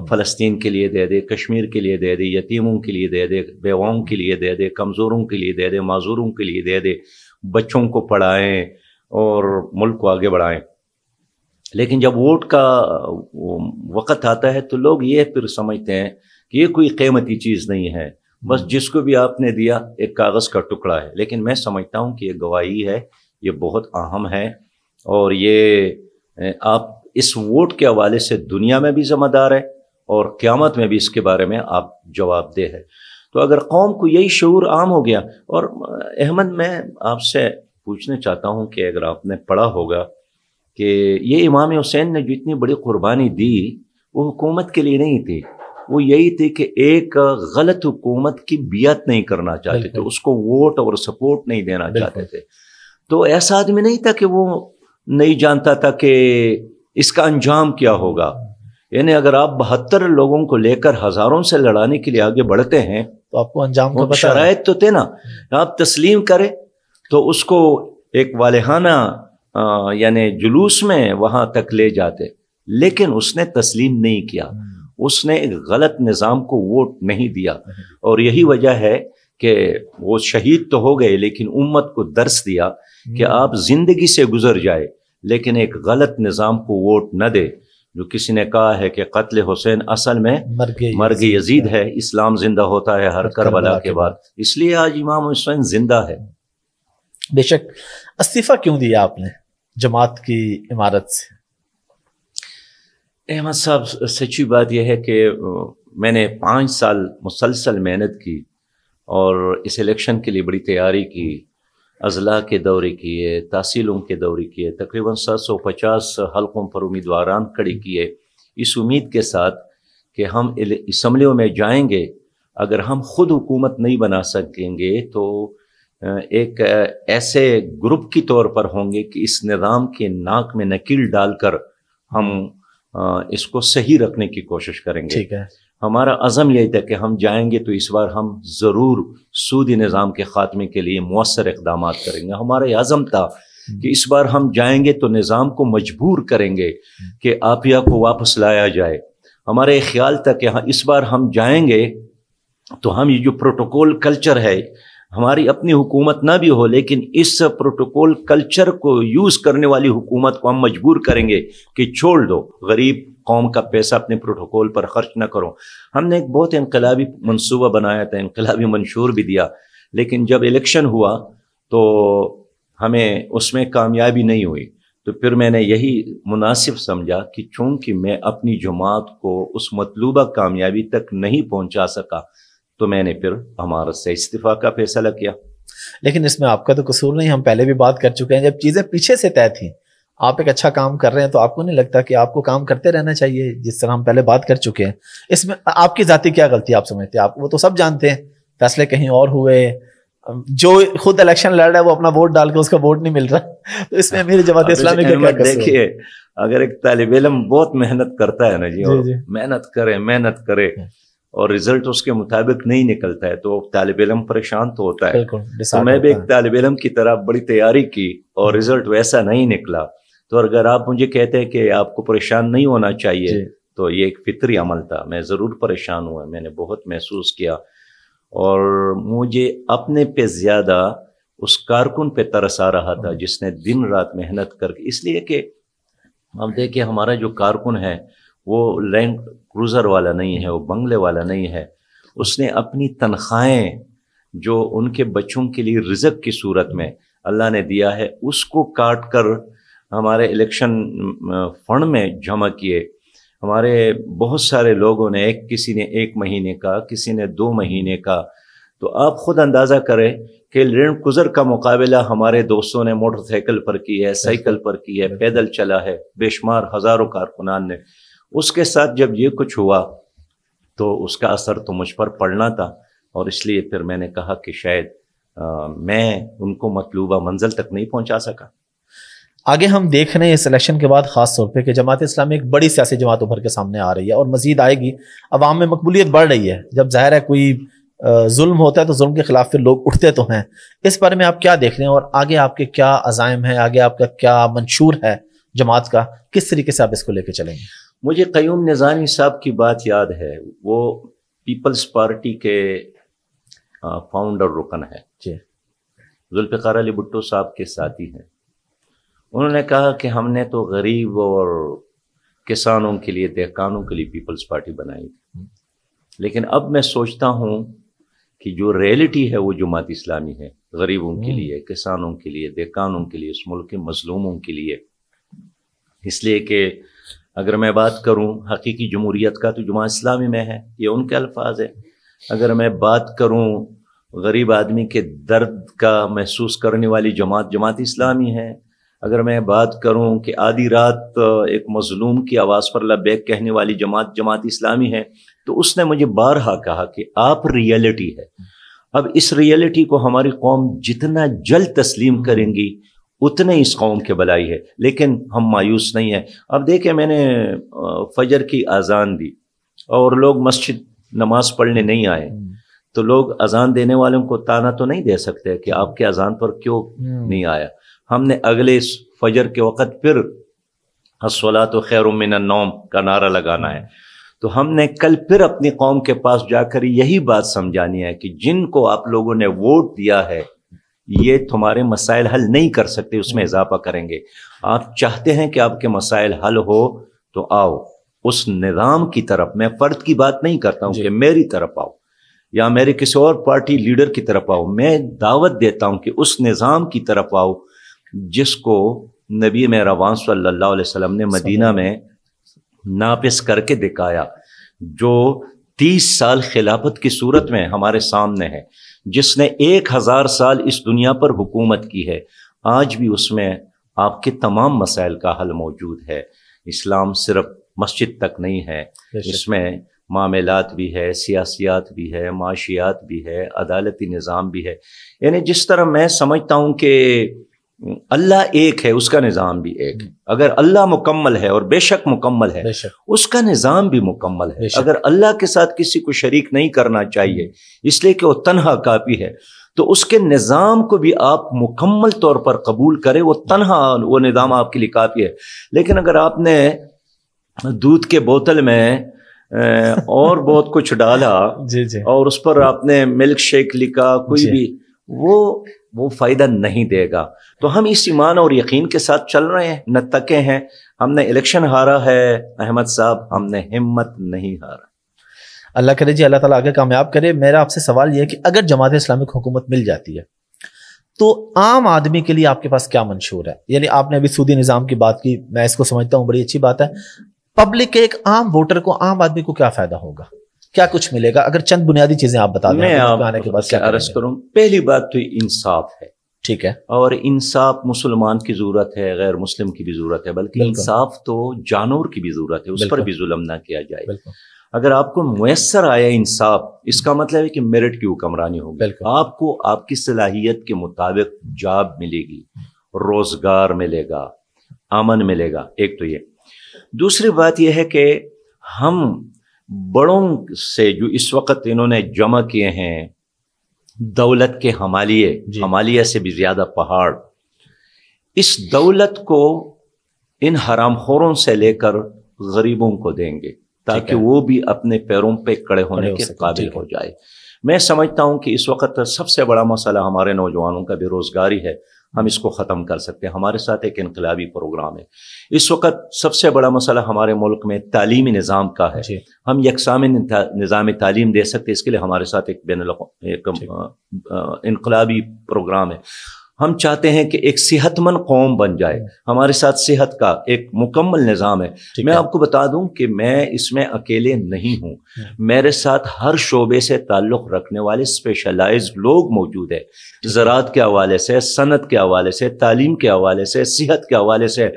फ़लस्तीन के लिए दे दे कश्मीर के लिए दे दे यतीमों के लिए दे दे बेवाओं के लिए दे दे कमज़ोरों के लिए दे दे माजूरों के लिए दे दे बच्चों को पढ़ाएं और मुल्क को आगे बढ़ाएं लेकिन जब वोट का वक़्त आता है तो लोग ये फिर समझते हैं कि ये कोई कीमती चीज़ नहीं है बस जिसको भी आपने दिया एक कागज़ का टुकड़ा है लेकिन मैं समझता हूँ कि ये गवाही है ये बहुत अहम है और ये आप इस वोट के हवाले से दुनिया में भी ज़िम्मेदार है और क़्यामत में भी इसके बारे में आप जवाब दे है तो अगर कौम को यही शूर आम हो गया और अहमद मैं आपसे पूछना चाहता हूँ कि अगर आपने पढ़ा होगा कि ये इमाम हुसैन ने जो इतनी बड़ी कुर्बानी दी वो हुकूमत के लिए नहीं थी वो यही थी कि एक गलत हुकूमत की बियत नहीं करना चाहते थे उसको वोट और सपोर्ट नहीं देना चाहते थे तो ऐसा आदमी नहीं था कि वो नहीं जानता था कि इसका अंजाम क्या होगा यानी अगर आप बहत्तर लोगों को लेकर हजारों से लड़ाने के लिए आगे बढ़ते हैं तो आपको अंजाम तो शराय तो थे ना आप तस्लीम करें तो उसको एक वालहाना यानी जुलूस में वहां तक ले जाते लेकिन उसने तस्लीम नहीं किया हम्म। उसने एक गलत निज़ाम को वोट नहीं दिया हम्म। और यही वजह है कि वो शहीद तो हो गए लेकिन उम्मत को दर्स दिया कि हम्म। आप ज़िंदगी से गुजर जाए लेकिन एक गलत निज़ाम को वोट न दे जो किसी ने कहा है कि कत्ल हुसैन असल में मर्ग यजीद है इस्लाम जिंदा होता है हर करबला के बाद इसलिए आज इमाम हुसैन जिंदा है बेशक इस्तीफा क्यों दिया आपने जमात की इमारत से अहमद साहब सच्ची बात यह है कि मैंने पाँच साल मुसलसल मेहनत की और इस इलेक्शन के लिए बड़ी तैयारी की अजला के दौरे किए तहसीलों के दौरे किए तकरीबन 750 हलकों पर उम्मीदवारान खड़े किए इस उम्मीद के साथ कि हम इसम्बलियों में जाएंगे अगर हम खुद हुकूमत नहीं बना सकेंगे तो एक ऐसे ग्रुप की तौर पर होंगे कि इस निज़ाम के नाक में नकील डालकर हम इसको सही रखने की कोशिश करेंगे ठीक है हमारा अज़म यही था कि हम जाएंगे तो इस बार हम ज़रूर सूदी निज़ाम के ख़ात्मे के लिए मवसर इकदाम करेंगे हमारा ये अज़म था कि इस बार हम जाएंगे तो निज़ाम को मजबूर करेंगे कि आपिया को वापस लाया जाए हमारा ये ख्याल था कि हाँ इस बार हम जाएंगे तो हम ये जो प्रोटोकॉल कल्चर है हमारी अपनी हुकूमत ना भी हो लेकिन इस प्रोटोकॉल कल्चर को यूज़ करने वाली हुकूमत को हम मजबूर करेंगे कि छोड़ दो गरीब कौम का पैसा अपने प्रोटोकॉल पर खर्च ना करो हमने एक बहुत इनकलाबी मनसूबा बनाया था इनकलाबी मंशूर भी दिया लेकिन जब इलेक्शन हुआ तो हमें उसमें कामयाबी नहीं हुई तो फिर मैंने यही मुनासिब समझा कि चूंकि मैं अपनी जमात को उस मतलूबा कामयाबी तक नहीं पहुंचा सका तो मैंने फिर हमारा से इस्तीफा का फैसला किया लेकिन इसमें आपका तो कसूर नहीं हम पहले भी बात कर चुके हैं जब चीज़ें पीछे से तय थी आप एक अच्छा काम कर रहे हैं तो आपको नहीं लगता कि आपको काम करते रहना चाहिए जिस तरह हम पहले बात कर चुके हैं इसमें आपकी जाती क्या गलती आप समझते हैं आप वो तो सब जानते हैं फैसले कहीं और हुए जो खुद इलेक्शन लड़ रहा है वो अपना वोट डाल के उसका वोट नहीं मिल रहा तो इसमें अमीर जमात इस्लामी देखिए अगर एक तालब इलम बहुत मेहनत करता है ना जी, जी, जी। मेहनत करे मेहनत करे हम्म। और रिजल्ट उसके मुताबिक नहीं निकलता है तो तालब इलम परेशान तो होता है तो मैं भी एक तालब इलम की तरह बड़ी तैयारी की और रिजल्ट हम्म। वैसा नहीं निकला तो अगर आप मुझे कहते हैं कि आपको परेशान नहीं होना चाहिए तो ये एक फितरी अमल था मैं ज़रूर परेशान हुआ मैंने बहुत महसूस किया और मुझे अपने पे ज़्यादा उस कारकुन पे तरस आ रहा था जिसने दिन रात मेहनत करके इसलिए कि आप देखिए हमारा जो कारकुन है वो लैंड क्रूज़र वाला नहीं है वो बंगले वाला नहीं है उसने अपनी तनख्वाहें जो उनके बच्चों के लिए रिजक की सूरत में अल्लाह ने दिया है उसको काट कर हमारे इलेक्शन फंड में जमा किए हमारे बहुत सारे लोगों ने एक किसी ने एक महीने का किसी ने दो महीने का तो आप खुद अंदाज़ा करें कि ऋण गुजर का मुकाबला हमारे दोस्तों ने मोटरसाइकिल पर की है साइकिल पर की है पैदल चला है बेशुमार हज़ारों कारकुनान ने उसके साथ जब ये कुछ हुआ तो उसका असर तो मुझ पर पड़ना था और इसलिए फिर मैंने कहा कि शायद आ, मैं उनको मतलूबा मंजिल तक नहीं पहुंचा सका आगे हम देख रहे हैं इस इलेक्शन के बाद खास तौर पर कि जमात इस्लामी एक बड़ी सियासी जमात उभर के सामने आ रही है और मजीद आएगी अवाम में मकबूलियत बढ़ रही है जब जाहिर है कोई जुल्म होता है तो जुल्म के खिलाफ फिर लोग उठते तो हैं इस बारे में आप क्या देख रहे हैं और आगे आपके क्या अजायम है आगे आपका क्या मंशूर है जमात का किस तरीके से आप इसको लेके चलेंगे मुझे क्यूम निज़ामी साहब की बात याद है वो पीपल्स पार्टी के फाउंडर रुकन है जी जुल्फ़ार अली भुट्टो साहब के साथी हैं उन्होंने कहा कि हमने तो गरीब और किसानों के लिए देहकानों के लिए पीपल्स पार्टी बनाई थी हम्म। लेकिन अब मैं सोचता हूँ कि जो रियलिटी है वो जुमात इस्लामी है गरीबों के हम्म। लिए किसानों के लिए देहकानों के लिए इस मुल्क के मजलूमों के लिए इसलिए कि अगर मैं बात करूं हकीकी जमहूरियत का तो जमा इस्लामी में है ये उनके अल्फाज है अगर मैं बात करूं गरीब आदमी के दर्द का महसूस करने वाली जमात जमात इस्लामी है अगर मैं बात करूं कि आधी रात एक मजलूम की आवाज़ पर लबैक कहने वाली जमात जमात इस्लामी है तो उसने मुझे बारहा कहा कि आप रियलिटी है अब इस रियलिटी को हमारी कौम जितना जल्द तस्लीम करेंगी उतने इस कौम के भलाई है लेकिन हम मायूस नहीं हैं अब देखें मैंने फजर की अजान दी और लोग मस्जिद नमाज पढ़ने नहीं आए तो लोग अजान देने वालों को ताना तो नहीं दे सकते कि आपके अजान पर क्यों हम्म। नहीं आया हमने अगले इस फजर के वक़्त फिर असला तो खैर नौम का नारा लगाना है तो हमने कल फिर अपनी कौम के पास जाकर यही बात समझानी है कि जिनको आप लोगों ने वोट दिया है ये तुम्हारे मसाइल हल नहीं कर सकते उसमें इजाफा करेंगे आप चाहते हैं कि आपके मसाइल हल हो तो आओ उस निज़ाम की तरफ मैं फ़र्द की बात नहीं करता हूं कि मेरी तरफ आओ या मेरे किसी और पार्टी लीडर की तरफ आओ मैं दावत देता हूं कि उस निज़ाम की तरफ आओ जिसको नबी में सल्लल्लाहु अलैहि वसल्लम ने मदीना में नापिस करके दिखाया जो तीस साल खिलाफत की सूरत में हमारे सामने है जिसने एक हज़ार साल इस दुनिया पर हुकूमत की है आज भी उसमें आपके तमाम मसाइल का हल मौजूद है इस्लाम सिर्फ मस्जिद तक नहीं है इसमें मामलात भी है सियासियात भी है माशियात भी है अदालती निज़ाम भी है यानी जिस तरह मैं समझता हूँ कि अल्लाह एक है उसका निज़ाम भी एक है हम्म। अगर अल्लाह मुकम्मल है और बेशक मुकम्मल है बेशक। उसका निज़ाम भी मुकम्मल है अगर अल्लाह के साथ किसी को शरीक नहीं करना चाहिए हम्म। इसलिए कि वो तनहा काफ़ी है तो उसके निज़ाम को भी आप मुकम्मल तौर पर कबूल करें वो तनहा वो निज़ाम आपके लिए काफ़ी है लेकिन अगर आपने दूध के बोतल में और बहुत कुछ डाला जी जी और उस पर आपने मिल्क शेक लिखा कोई भी वो वो फ़ायदा नहीं देगा तो हम इस ईमान और यकीन के साथ चल रहे हैं न तके हैं हमने इलेक्शन हारा है अहमद साहब हमने हिम्मत नहीं हारा अल्लाह करे जी अल्लाह ताला आगे कामयाब करे मेरा आपसे सवाल यह है कि अगर जमात इस्लामिक हुकूमत मिल जाती है तो आम आदमी के लिए आपके पास क्या मंशूर है यानी आपने अभी सूदी निज़ाम की बात की मैं इसको समझता हूँ बड़ी अच्छी बात है पब्लिक के एक आम वोटर को आम आदमी को क्या फ़ायदा होगा क्या कुछ मिलेगा अगर चंद बुनियादी चीजें आप बता दें आने के बाद क्या अर्ज करूँ पहली बात तो इंसाफ है ठीक है और इंसाफ मुसलमान की ज़रूरत है गैर मुस्लिम की भी ज़रूरत है बल्कि इंसाफ तो जानवर की भी ज़रूरत है उस पर भी जुलम ना किया जाए अगर आपको मैसर आया इंसाफ इसका मतलब है कि मेरिट की हुक्मरानी होगी आपको आपकी सलाहियत के मुताबिक जॉब मिलेगी रोजगार मिलेगा अमन मिलेगा एक तो ये दूसरी बात यह है कि हम बड़ों से जो इस वक्त इन्होंने जमा किए हैं दौलत के हमालिए हमालिया से भी ज़्यादा पहाड़ इस दौलत को इन हरामखोरों से लेकर गरीबों को देंगे ताकि वो भी अपने पैरों पे कड़े होने के काबिल हो जाए मैं समझता हूं कि इस वक्त सबसे बड़ा मसला हमारे नौजवानों का बेरोजगारी है हम इसको ख़त्म कर सकते हैं हमारे साथ एक इनकलाबी प्रोग्राम है इस वक्त सबसे बड़ा मसला हमारे मुल्क में तालीमी निज़ाम का है हम यकसाम निज़ाम तालीम दे सकते इसके लिए हमारे साथ एक बैन एक इनकलाबी प्रोग्राम है हम चाहते हैं कि एक सेहतमंद कौम बन जाए हमारे साथ सेहत का एक मुकम्मल निज़ाम है मैं आपको बता दूं कि मैं इसमें अकेले नहीं हूं हाँ। मेरे साथ हर शोबे से ताल्लुक़ रखने वाले स्पेशलाइज लोग मौजूद है ज़रात के हवाले से सनत के हवाले से तालीम के हवाले से सेहत के हवाले से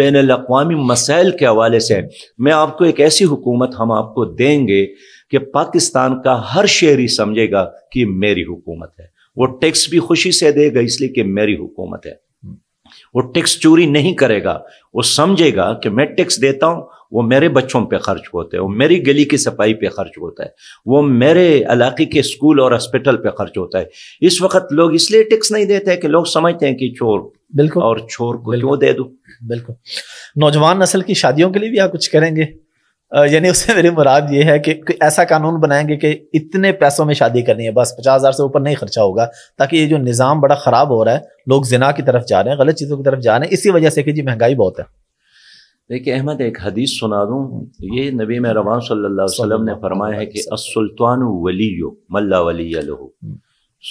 बैन अवी मसाइल के हवाले से मैं आपको एक ऐसी हुकूमत हम आपको देंगे कि पाकिस्तान का हर शहरी समझेगा कि मेरी हुकूमत है वो टैक्स भी खुशी से देगा इसलिए कि मेरी हुकूमत है वो टैक्स चोरी नहीं करेगा वो समझेगा कि मैं टैक्स देता हूं वो मेरे बच्चों पे खर्च होते हैं वो मेरी गली की सफाई पे खर्च होता है वो मेरे इलाके के स्कूल और हॉस्पिटल पे खर्च होता है इस वक्त लोग इसलिए टैक्स नहीं देते हैं कि लोग समझते हैं कि चोर बिल्कुल और चोर को दे दो बिल्कुल नौजवान नस्ल की शादियों के लिए भी आप कुछ करेंगे यानी उससे मेरी मुराद ये है कि, ऐसा कानून बनाएंगे कि इतने पैसों में शादी करनी है बस पचास हज़ार से ऊपर नहीं खर्चा होगा ताकि ये जो निज़ाम बड़ा ख़राब हो रहा है लोग जिना की तरफ जा रहे हैं गलत चीज़ों की तरफ जा रहे हैं इसी वजह से कि जी महंगाई बहुत है देखिए अहमद एक हदीस सुना दूँ ये नबी में रवान सल्ला ने फरमाया है कि असुल्तान वली मल्ला वली हम्म।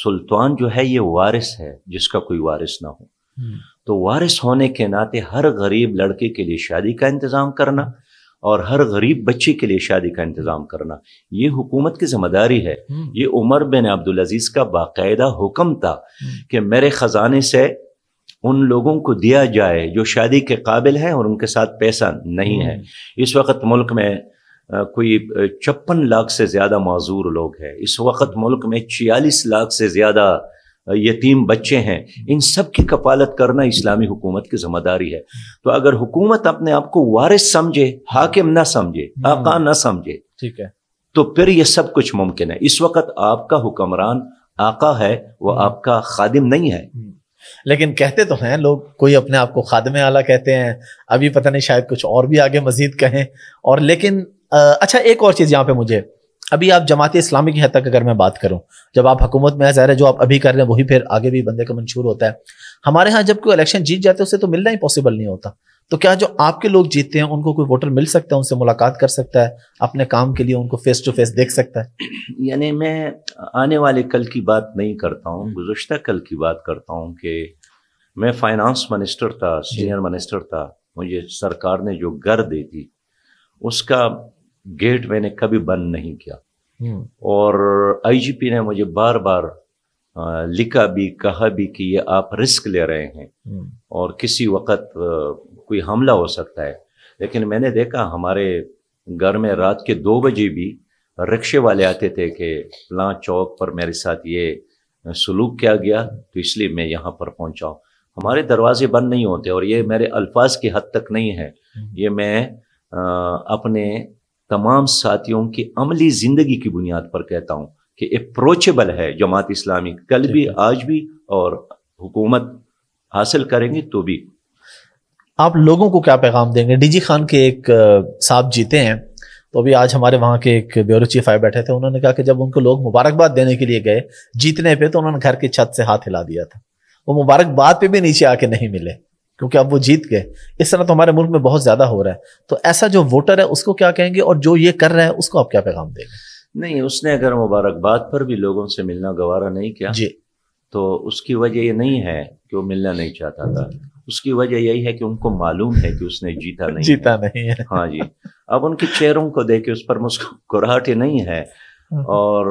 सुल्तान जो है ये वारिस है जिसका कोई वारिस ना हो हम्म। तो वारिस होने के नाते हर गरीब लड़के के लिए शादी का इंतज़ाम करना और हर गरीब बच्चे के लिए शादी का इंतज़ाम करना ये हुकूमत की जिम्मेदारी है हम्म। ये उमर बिन अब्दुल अजीज़ का बाकायदा हुक्म था हम्म। कि मेरे ख़जाने से उन लोगों को दिया जाए जो शादी के काबिल हैं और उनके साथ पैसा नहीं है हम्म। इस वक्त मुल्क में कोई छप्पन लाख से ज़्यादा मजूर लोग हैं इस वक्त मुल्क में छियालीस लाख से ज़्यादा यतीम बच्चे हैं इन सब की कफालत करना इस्लामी हुकूमत की जिम्मेदारी है तो अगर हुकूमत अपने आप को वारिस समझे हाकिम ना समझे हम्म। आका ना समझे ठीक है तो फिर यह सब कुछ मुमकिन है इस वक्त आपका हुक्मरान आका है वो हम्म। आपका खादिम नहीं है हम्म। लेकिन कहते तो हैं लोग कोई अपने आप को खादम आला कहते हैं अभी पता नहीं शायद कुछ और भी आगे मजीद कहें और लेकिन अच्छा एक और चीज़ यहाँ पे मुझे अभी आप जमात इस्लामी की हद तक अगर मैं बात करूं जब आप हुकूमत में ज़ाहिर है जो आप अभी कर रहे हैं वही फिर आगे भी बंदे का मंशूर होता है हमारे यहाँ जब कोई इलेक्शन जीत जाते हैं उसे तो मिलना ही पॉसिबल नहीं होता तो क्या जो आपके लोग जीतते हैं उनको कोई वोटर मिल सकता है उनसे मुलाकात कर सकता है अपने काम के लिए उनको फेस टू फेस देख सकता है यानी मैं आने वाले कल की बात नहीं करता हूँ गुजशत कल की बात करता हूँ कि मैं फाइनेंस मिनिस्टर था सीनियर मिनिस्टर था मुझे सरकार ने जो गर दी थी उसका गेट मैंने कभी बंद नहीं किया हम्म। और आईजीपी ने मुझे बार बार लिखा भी कहा भी कि ये आप रिस्क ले रहे हैं हम्म। और किसी वक्त कोई हमला हो सकता है लेकिन मैंने देखा हमारे घर में रात के दो बजे भी रिक्शे वाले आते थे कि फला चौक पर मेरे साथ ये सलूक किया गया तो इसलिए मैं यहाँ पर पहुंचा हमारे दरवाजे बंद नहीं होते और ये मेरे अल्फाज की हद तक नहीं है हम्म। ये मैं आ, अपने तमाम साथियों की अमली ज़िंदगी की बुनियाद पर कहता हूं कि अप्रोचेबल है जमात इस्लामी कल भी आज भी और हुकूमत हासिल करेंगे तो भी आप लोगों को क्या पैगाम देंगे डीजी खान के एक साहब जीते हैं तो अभी आज हमारे वहां के एक ब्यूरो चीफ आए बैठे थे उन्होंने कहा कि जब उनको लोग मुबारकबाद देने के लिए गए जीतने पे तो उन्होंने घर की छत से हाथ हिला दिया था वो मुबारकबाद पे भी नीचे आके नहीं मिले क्योंकि अब वो जीत गए इस तरह तो हमारे मुल्क में बहुत ज्यादा हो रहा है तो ऐसा जो वोटर है उसको क्या कहेंगे और जो ये कर रहे हैं उसको आप क्या पैगाम देंगे नहीं उसने अगर मुबारकबाद पर भी लोगों से मिलना गवारा नहीं किया जी तो उसकी वजह ये नहीं है कि वो मिलना नहीं चाहता था उसकी वजह यही है कि उनको मालूम है कि उसने जीता नहीं जीता है। नहीं है हाँ जी अब उनके चेहरों को देख के उस पर मुस्कुराहट नहीं है हाँ। और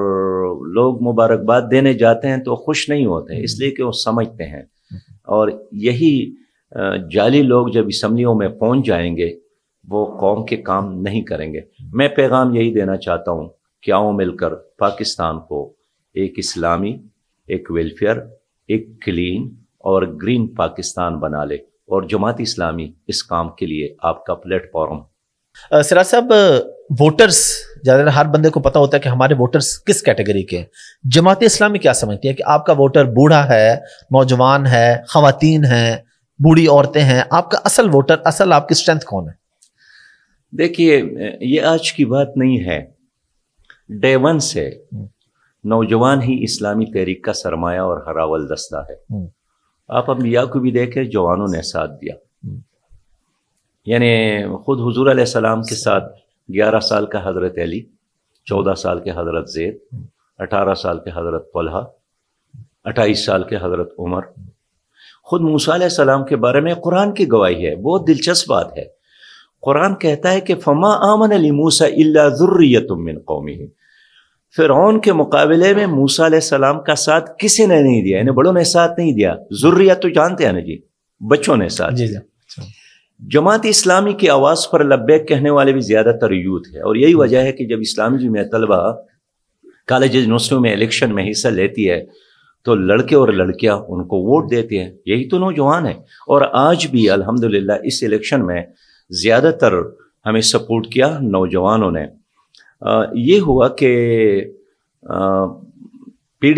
लोग मुबारकबाद देने जाते हैं तो खुश नहीं होते हाँ। इसलिए कि वो समझते हैं हाँ। और यही जाली लोग जब इसम्बलियों में पहुंच जाएंगे वो कौम के काम नहीं करेंगे मैं पैगाम यही देना चाहता हूँ कि आओ मिलकर पाकिस्तान को एक इस्लामी एक वेलफेयर एक क्लीन और ग्रीन पाकिस्तान बना ले और जमात इस्लामी इस काम के लिए आपका प्लेटफॉर्म सरा साहब वोटर्स ज़्यादा हर बंदे को पता होता है कि हमारे वोटर्स किस कैटेगरी के हैं जमात इस्लामी क्या समझती है कि आपका वोटर बूढ़ा है नौजवान है खातन है बूढ़ी औरतें हैं आपका असल वोटर असल आपकी स्ट्रेंथ कौन है देखिए ये आज की बात नहीं है डे वन से नौजवान ही इस्लामी तहरीक का सरमाया और हरावल दस्ता है हम्म। आप अम्बिया को भी देखे जवानों ने साथ दिया हम्म। यानी खुद हजूर सलाम के साथ ग्यारह साल का हजरत अली चौदह साल के हजरत जैद अठारह साल के हजरत पल्हा अट्ठाईस साल के हजरत उमर खुद मूसा सलाम के बारे में कुरान की गवाही है बहुत दिलचस्प बात है कुरान कहता है कि फमा आमन अली मूसा इलातमिन कौमी फ़िरौन के मुकाबले में मूसा सलाम का साथ किसी ने नहीं दिया इन्हें बड़ों ने साथ नहीं दिया जरूरिया तो जानते हैं ना जी बच्चों ने साथ जी अच्छा। जमात इस्लामी की आवाज़ पर लब्बैक कहने वाले भी ज़्यादातर यूथ है और यही वजह है कि जब इस्लामी में तलबा कॉलेज यूनिवर्सिटियों में इलेक्शन में हिस्सा लेती है तो लड़के और लड़कियां उनको वोट देते हैं यही तो नौजवान है और आज भी अल्हम्दुलिल्लाह इस इलेक्शन में ज़्यादातर हमें सपोर्ट किया नौजवानों ने आ, ये हुआ कि पी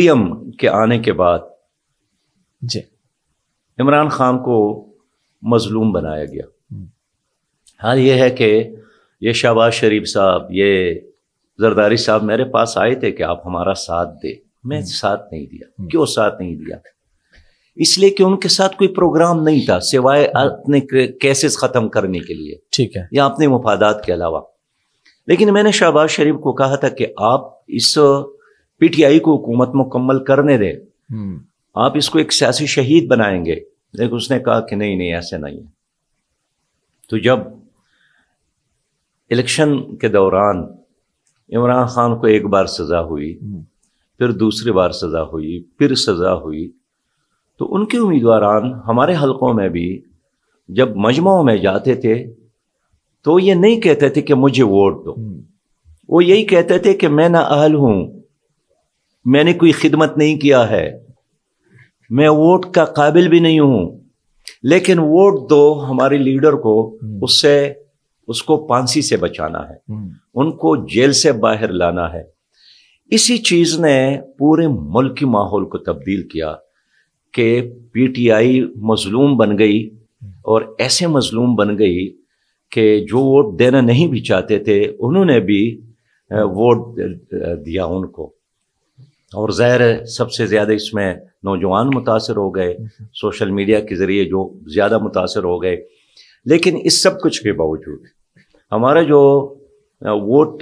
के आने के बाद जी इमरान खान को मजलूम बनाया गया हम्म। हाल यह है कि ये शहबाज शरीफ साहब ये जरदारी साहब मेरे पास आए थे कि आप हमारा साथ दें मैं हम्म। साथ नहीं दिया हम्म। क्यों साथ नहीं दिया इसलिए कि उनके साथ कोई प्रोग्राम नहीं था सिवाय हम्म। अपने केसेस खत्म करने के लिए ठीक है या अपने मुफादात के अलावा लेकिन मैंने शहबाज शरीफ को कहा था कि आप इस पीटीआई को हुकूमत मुकम्मल करने दें आप इसको एक सियासी शहीद बनाएंगे लेकिन उसने कहा कि नहीं नहीं ऐसे नहीं है तो जब इलेक्शन के दौरान इमरान खान को एक बार सजा हुई फिर दूसरी बार सज़ा हुई फिर सज़ा हुई तो उनके उम्मीदवारान हमारे हलकों में भी जब मजमाओं में जाते थे तो ये नहीं कहते थे कि मुझे वोट दो हम्म। वो यही कहते थे कि मैं ना अहल हूं मैंने कोई खिदमत नहीं किया है मैं वोट का काबिल भी नहीं हूं लेकिन वोट दो हमारे लीडर को हम्म। उससे उसको पांसी से बचाना है हम्म। उनको जेल से बाहर लाना है इसी चीज ने पूरे मुल्क के माहौल को तब्दील किया कि पीटीआई मजलूम बन गई और ऐसे मजलूम बन गई कि जो वोट देना नहीं भी चाहते थे उन्होंने भी वोट दिया उनको और ज़ाहिर सबसे ज़्यादा इसमें नौजवान मुतासर हो गए सोशल मीडिया के ज़रिए जो ज़्यादा मुतासर हो गए लेकिन इस सब कुछ के बावजूद हमारा जो वोट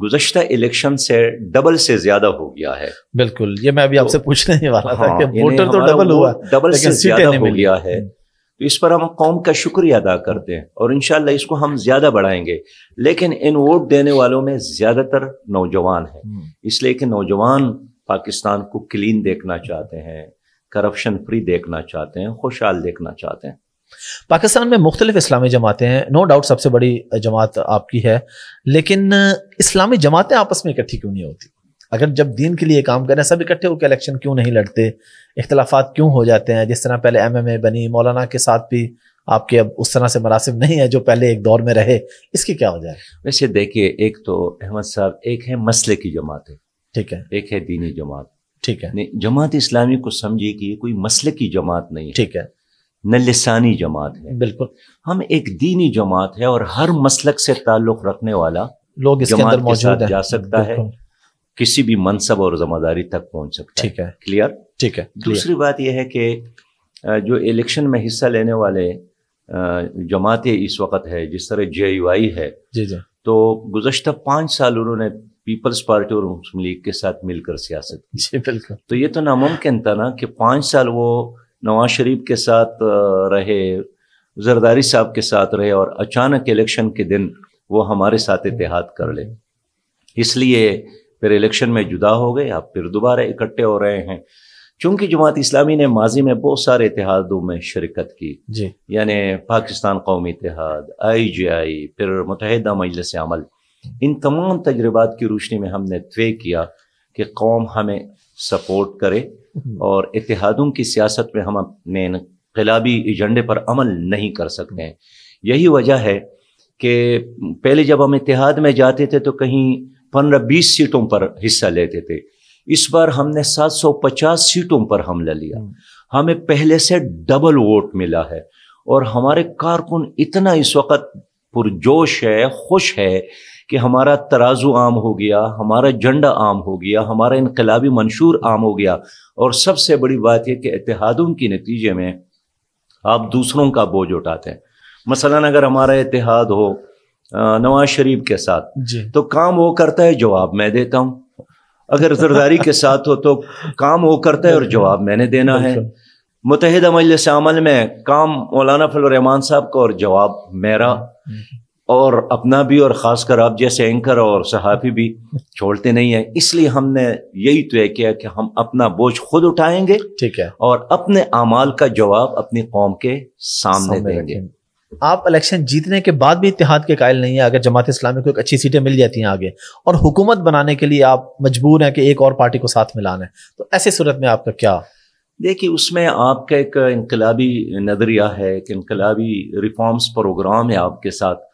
गुजशत इलेक्शन से डबल से ज्यादा हो गया है बिल्कुल ये मैं अभी तो, आपसे पूछने ही वाला हाँ, था कि वोटर तो डबल हुआ डबल से ज्यादा हो गया है हम्म। तो इस पर हम कौम का शुक्रिया अदा करते हैं और इन इसको हम ज़्यादा बढ़ाएंगे लेकिन इन वोट देने वालों में ज़्यादातर नौजवान हैं हम्म। इसलिए कि नौजवान पाकिस्तान को क्लीन देखना चाहते हैं करप्शन फ्री देखना चाहते हैं खुशहाल देखना चाहते हैं पाकिस्तान में मुख्तलिफ इस्लामी जमातें हैं नो डाउट सबसे बड़ी जमात आपकी है लेकिन इस्लामी जमातें आपस में इकट्ठी क्यों नहीं होती अगर जब दीन के लिए काम करें सब इकट्ठे होकर इलेक्शन क्यों नहीं लड़ते इख्तलाफात क्यों हो जाते हैं जिस तरह पहले एम एम ए बनी मौलाना के साथ भी आपके अब उस तरह से मुनासिब नहीं है जो पहले एक दौर में रहे इसकी क्या वजह है वैसे देखिए एक तो अहमद साहब एक है मसले की जमात है ठीक है एक है दीनी जमात ठीक है जमात इस्लामी को समझिए कि ये कोई मसले की जमात नहीं ठीक है न लसानी जमात है बिल्कुल हम एक दीनी जमात है और हर मसलक से ताल्लुक़ रखने वाला लोग इसके अंदर मौजूद जा सकता है किसी भी मनसब और जिम्मेदारी तक पहुंच सकता है ठीक है क्लियर ठीक है दूसरी बात यह है कि जो इलेक्शन में हिस्सा लेने वाले जमातें इस वक्त है जिस तरह जे यू आई है जी जी तो गुजशत पांच साल उन्होंने पीपल्स पार्टी और मुस्लिम लीग के साथ मिलकर सियासत की बिल्कुल तो ये तो नामुमकिन था ना कि पांच साल वो नवाज शरीफ के साथ रहे जरदारी साहब के साथ रहे और अचानक इलेक्शन के दिन वो हमारे साथ इतिहाद कर ले इसलिए फिर इलेक्शन में जुदा हो गए आप फिर दोबारा इकट्ठे हो रहे हैं चूंकि जमात इस्लामी ने माजी में बहुत सारे इतिहादों में शिरकत की यानी पाकिस्तान कौमी इतिहाद आई जी आई फिर मुतहदा मजलस अमल इन तमाम तजर्बात की रोशनी में हमने तय किया कि कौम हमें सपोर्ट करे हम्म। और इतिहादों की सियासत में हम अपने इनकलाबी एजेंडे पर अमल नहीं कर सकते हैं यही वजह है कि पहले जब हम इतिहाद में जाते थे तो कहीं पंद्रह बीस सीटों पर हिस्सा लेते थे इस बार हमने 750 सीटों पर हमला लिया हम्म। हमें पहले से डबल वोट मिला है और हमारे कारकुन इतना इस वक्त पुरजोश है खुश है कि हमारा तराजू आम हो गया हमारा झंडा आम हो गया हमारा इनकलाबी मंशूर आम हो गया और सबसे बड़ी बात यह कि इतिहादों के नतीजे में आप दूसरों का बोझ उठाते हैं मसला अगर हमारा इतिहाद हो नवाज शरीफ के साथ तो काम वो करता है जवाब मैं देता हूं अगर जरदारी के साथ हो तो काम वो करता है और जवाब मैंने देना है मुतहदा मजलिस अमल में काम मौलाना फलरहमान साहब का और जवाब मेरा हम्म। और अपना भी और ख़ासकर आप जैसे एंकर और सहाफ़ी भी छोड़ते नहीं है इसलिए हमने यही तय किया कि हम अपना बोझ खुद उठाएंगे ठीक है और अपने अमाल का जवाब अपनी कौम के सामने, सामने देंगे आप इलेक्शन जीतने के बाद भी इतिहाद के कायल नहीं है अगर जमात इस्लामी को एक अच्छी सीटें मिल जाती हैं आगे और हुकूमत बनाने के लिए आप मजबूर हैं कि एक और पार्टी को साथ मिलाना है तो ऐसे सूरत में आपका क्या देखिए उसमें आपका एक इनकलाबी नज़रिया है एक इनकलाबी रिफॉर्म्स प्रोग्राम है आपके साथ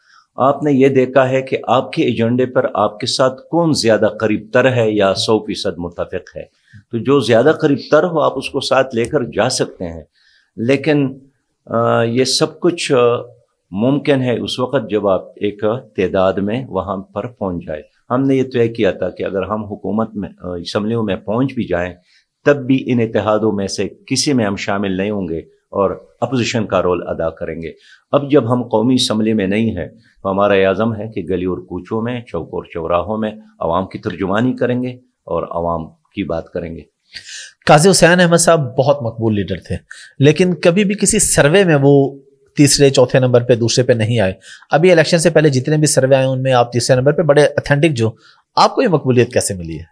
आपने ये देखा है कि आपके एजेंडे पर आपके साथ कौन ज़्यादा करीब तर है या सौ फीसद मुतफ़ है तो जो ज़्यादा करीब तर हो आप उसको साथ लेकर जा सकते हैं लेकिन आ, ये सब कुछ मुमकिन है उस वक़्त जब आप एक तदाद में वहां पर पहुंच जाए हमने ये तय किया था कि अगर हम हुकूमत में इसम्बलियों में पहुंच भी जाए तब भी इन इतिहादों में से किसी में हम शामिल नहीं होंगे और अपोजिशन का रोल अदा करेंगे अब जब हम कौमी इसम्बली में नहीं हैं तो हमारा आज़म है कि गली और कूचों में चौक और चौराहों में आवाम की तर्जुमानी करेंगे और आवाम की बात करेंगे काजी हुसैन अहमद साहब बहुत मकबूल लीडर थे लेकिन कभी भी किसी सर्वे में वो तीसरे चौथे नंबर पे दूसरे पे नहीं आए अभी इलेक्शन से पहले जितने भी सर्वे आए उनमें आप तीसरे नंबर पे बड़े अथेंटिक जो आपको ये मकबूलियत कैसे मिली है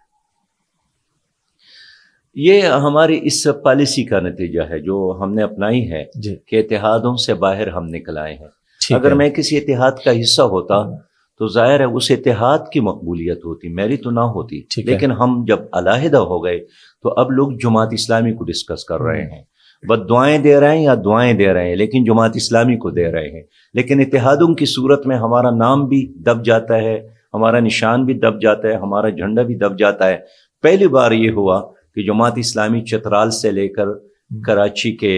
ये हमारी इस पॉलिसी का नतीजा है जो हमने अपनाई है कि इतिहादों से बाहर हम निकल आए हैं अगर है। मैं किसी इतिहाद का हिस्सा होता तो जाहिर है उस इतिहाद की मकबूलियत होती मेरी तो ना होती लेकिन हम जब अलाहिदा हो गए तो अब लोग जमात इस्लामी को डिस्कस कर रहे हैं बस दुआएं दे रहे हैं या दुआएं दे रहे हैं लेकिन जमात इस्लामी को दे रहे हैं लेकिन इतिहादों की सूरत में हमारा नाम भी दब जाता है हमारा निशान भी दब जाता है हमारा झंडा भी दब जाता है पहली बार ये हुआ कि जमात इस्लामी चतराल से लेकर हम्म। कराची के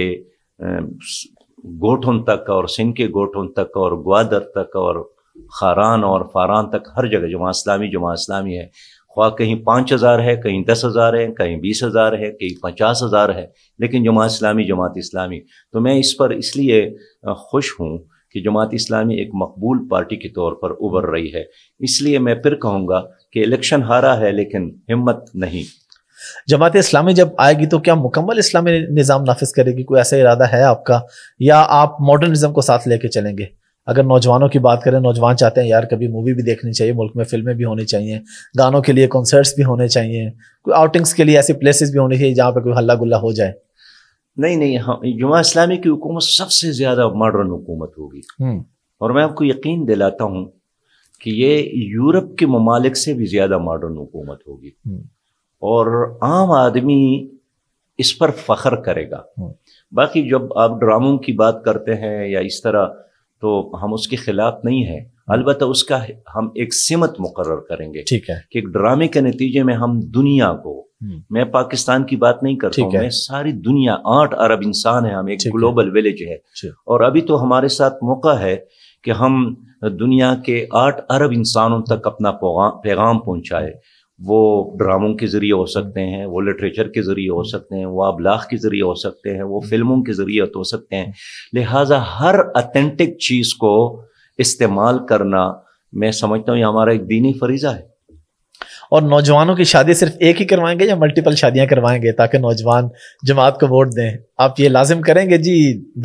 गोठों तक और सिंध के गोठों तक और ग्वादर तक और खारान और फारान तक हर जगह जमा इस्लामी जमा इस्लामी है ख्वा कहीं पाँच हज़ार है कहीं दस हज़ार है कहीं बीस हज़ार है कहीं पचास हज़ार है लेकिन जमात इस्लामी जमात इस्लामी तो मैं इस पर इसलिए खुश हूँ कि जमात इस्लामी एक मकबूल पार्टी के तौर पर उभर रही है इसलिए मैं फिर कहूँगा कि इलेक्शन हारा है लेकिन हिम्मत नहीं जमात इस्लामी जब आएगी तो क्या मुकम्मल इस्लामी निज़ाम नाफिज करेगी कोई ऐसा इरादा है आपका या आप मॉडर्निज्म को साथ लेके चलेंगे अगर नौजवानों की बात करें नौजवान चाहते हैं यार कभी मूवी भी देखनी चाहिए मुल्क में फिल्में भी होनी चाहिए गानों के लिए कॉन्सर्ट्स भी होने चाहिए कोई आउटिंग्स के लिए ऐसी प्लेसेस भी होनी चाहिए जहाँ पर कोई हल्ला गुल्ला हो जाए नहीं नहीं हम हाँ, जुमा इस्लामी की हुकूमत सबसे ज़्यादा मॉडर्न हुकूमत होगी हम्म। और मैं आपको यकीन दिलाता हूँ कि ये यूरोप के ममालिक से भी ज़्यादा मॉडर्न हुकूमत होगी हम्म। और आम आदमी इस पर फख्र करेगा हम्म। बाकी जब आप ड्रामों की बात करते हैं या इस तरह तो हम उसके खिलाफ नहीं है हम्म। अलबत् उसका हम एक सिमत मुकर करेंगे ठीक है कि एक ड्रामे के नतीजे में हम दुनिया को हम्म। मैं पाकिस्तान की बात नहीं करता हूं, मैं सारी दुनिया आठ अरब इंसान है हम एक ग्लोबल विलेज है और अभी तो हमारे साथ मौका है कि हम दुनिया के आठ अरब इंसानों तक अपना पैगाम पहुंचाए वो ड्रामों के ज़रिए हो सकते हैं वो लिटरेचर के ज़रिए हो सकते हैं वो अबलाग के ज़रिए हो सकते हैं वो फिल्मों के ज़रिए हो सकते हैं लिहाजा हर अथेंटिक चीज़ को इस्तेमाल करना मैं समझता हूँ ये हमारा एक दीनी फरीज़ा है और नौजवानों की शादी सिर्फ एक ही करवाएंगे या मल्टीपल शादियां करवाएंगे ताकि नौजवान जमात को वोट दें आप ये लाजिम करेंगे जी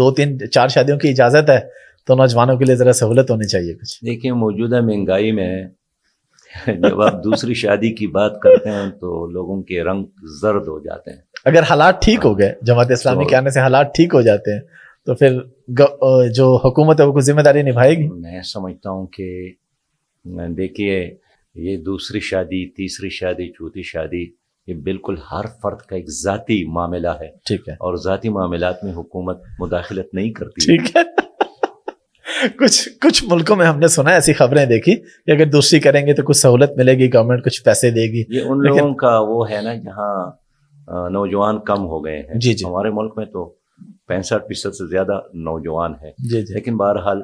दो तीन चार शादियों की इजाज़त है तो नौजवानों के लिए ज़रा सहूलत होनी चाहिए कुछ देखिए मौजूदा महंगाई में जब आप दूसरी शादी की बात करते हैं तो लोगों के रंग जर्द हो जाते हैं अगर हालात ठीक हो हाँ। गए जमात इस्लामी तो, के आने से हालात ठीक हो जाते हैं तो फिर जो हुकूमत है वो कुछ जिम्मेदारी निभाएगी मैं समझता हूँ कि देखिए ये दूसरी शादी तीसरी शादी चौथी शादी ये बिल्कुल हर फर्द का एक ज़ाती मामला है ठीक है और ज़ाती मामला में हुकूमत मुदाखलत नहीं करती ठीक है कुछ कुछ मुल्कों में हमने सुना ऐसी खबरें देखी कि अगर दूसरी करेंगे तो कुछ सहूलत मिलेगी गवर्नमेंट कुछ पैसे देगी ये उन लोगों का वो है ना जहाँ नौजवान कम हो गए हैं जी जी हमारे मुल्क में तो पैंसठ फीसद से ज़्यादा नौजवान है जी जी लेकिन बहरहाल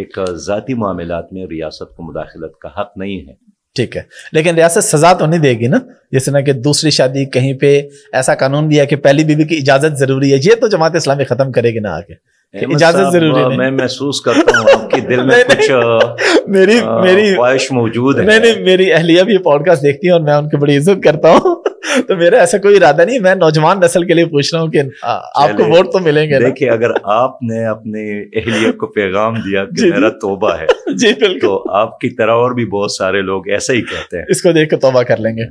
एक ज़ाती मामला में रियासत को मुदाखलत का हक नहीं है ठीक है लेकिन रियासत सजा तो नहीं देगी ना जैसे ना कि दूसरी शादी कहीं पे ऐसा कानून भी है कि पहली बीवी की इजाज़त ज़रूरी है ये तो जमात इस्लामी ख़त्म करेगी ना आगे इजाजत जरूरी नहीं मैं महसूस करता हूँ आपके दिल में कुछ मेरी आ, मेरी ख्वाहिश मौजूद है मैंने मेरी अहलिया भी पॉडकास्ट देखती है और मैं उनकी बड़ी इज्जत करता हूँ तो मेरा ऐसा कोई इरादा नहीं मैं नौजवान नस्ल के लिए पूछ रहा हूँ कि आपको वोट तो मिलेंगे देखिए अगर आपने अपने अहलिया को पैगाम दिया कि मेरा तोबा है जी बिल्कुल तो आपकी तरह और भी बहुत सारे लोग ऐसे ही कहते हैं इसको देख कर तोबा कर लेंगे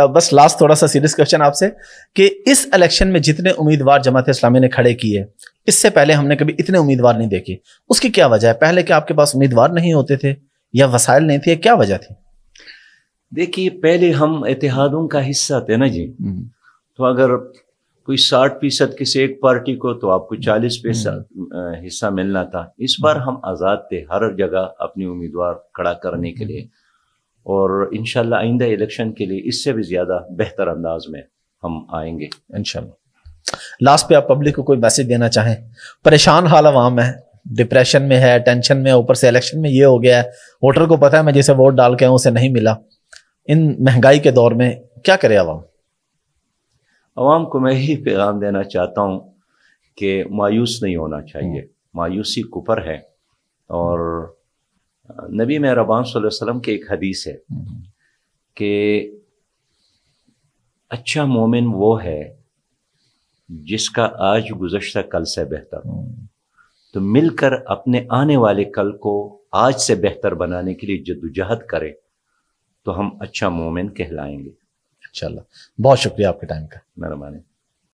बस लास्ट थोड़ा सा सीरियस क्वेश्चन आपसे कि इस इलेक्शन में जितने उम्मीदवार जमात इस्लामी ने खड़े किए इससे पहले हमने कभी इतने उम्मीदवार नहीं देखे उसकी क्या वजह है पहले क्या आपके पास उम्मीदवार नहीं होते थे या वसायल नहीं थे क्या वजह थी देखिए पहले हम इतिहादों का हिस्सा थे ना जी हम्म। तो अगर कोई साठ फीसद किसी एक पार्टी को तो आपको चालीस हम्म। फीसद हिस्सा मिलना था इस बार हम्म। हम आज़ाद थे हर जगह अपने उम्मीदवार खड़ा करने के लिए और इन आइंदा इलेक्शन के लिए इससे भी ज़्यादा बेहतर अंदाज में हम आएंगे इन लास्ट पे आप पब्लिक को कोई मैसेज देना चाहें परेशान हाल अवाम है डिप्रेशन में है टेंशन में ऊपर से इलेक्शन में ये हो गया है वोटर को पता है मैं जैसे वोट डाल के आऊँ उसे नहीं मिला इन महंगाई के दौर में क्या करे आवाम आवाम को मैं यही पैगाम देना चाहता हूँ कि मायूस नहीं होना चाहिए हम्म। मायूसी कुपर है और नबी महरबान वसल्लम की एक हदीस है कि अच्छा मोमिन वो है जिसका आज गुजशत कल से बेहतर हो तो मिलकर अपने आने वाले कल को आज से बेहतर बनाने के लिए जद्दोजहद करें तो हम अच्छा मोमिन कहलाएंगे चलो बहुत शुक्रिया आपके टाइम का मेहरबानी